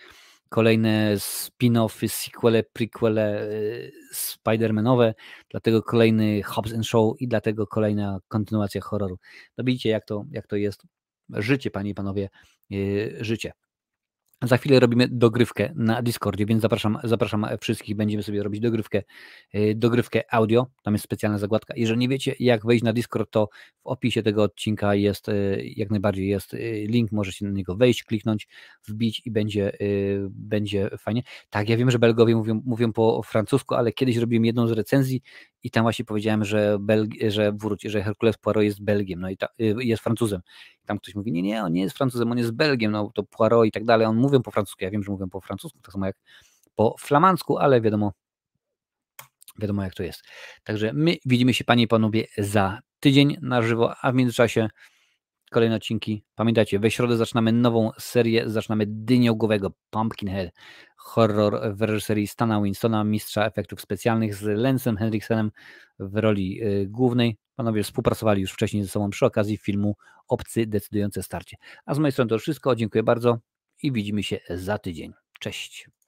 kolejne spin-offy, sequele, prequele y, Spider-Manowe, dlatego kolejny Hobbs and Show i dlatego kolejna kontynuacja horroru. No widzicie, jak to, jak to jest życie, panie i panowie, y, życie. Za chwilę robimy dogrywkę na Discordzie, więc zapraszam, zapraszam wszystkich. Będziemy sobie robić dogrywkę, y, dogrywkę audio. Tam jest specjalna zagładka. Jeżeli nie wiecie, jak wejść na Discord, to w opisie tego odcinka jest y, jak najbardziej jest y, link. Możecie na niego wejść, kliknąć, wbić i będzie, będzie fajnie. Tak, ja wiem, że Belgowie mówią, mówią po francusku, ale kiedyś robiłem jedną z recenzji i tam właśnie powiedziałem, że, Belgi- że, wróć, że Hercules Poirot jest Belgiem, no i ta, y, jest Francuzem. I tam ktoś mówi, nie, nie, on nie jest Francuzem, on jest Belgiem, no to Poirot i tak dalej, on mówią po francusku, ja wiem, że mówią po francusku, tak samo jak po flamandzku, ale wiadomo, wiadomo jak to jest. Także my widzimy się, panie i panowie, za tydzień na żywo, a w międzyczasie kolejne odcinki. Pamiętajcie, we środę zaczynamy nową serię, zaczynamy dyniogowego Pumpkinhead, horror w reżyserii Stana Winstona, mistrza efektów specjalnych z Lensem Henriksenem w roli y, głównej. Panowie współpracowali już wcześniej ze sobą przy okazji filmu Obcy Decydujące Starcie. A z mojej strony to już wszystko. Dziękuję bardzo i widzimy się za tydzień. Cześć.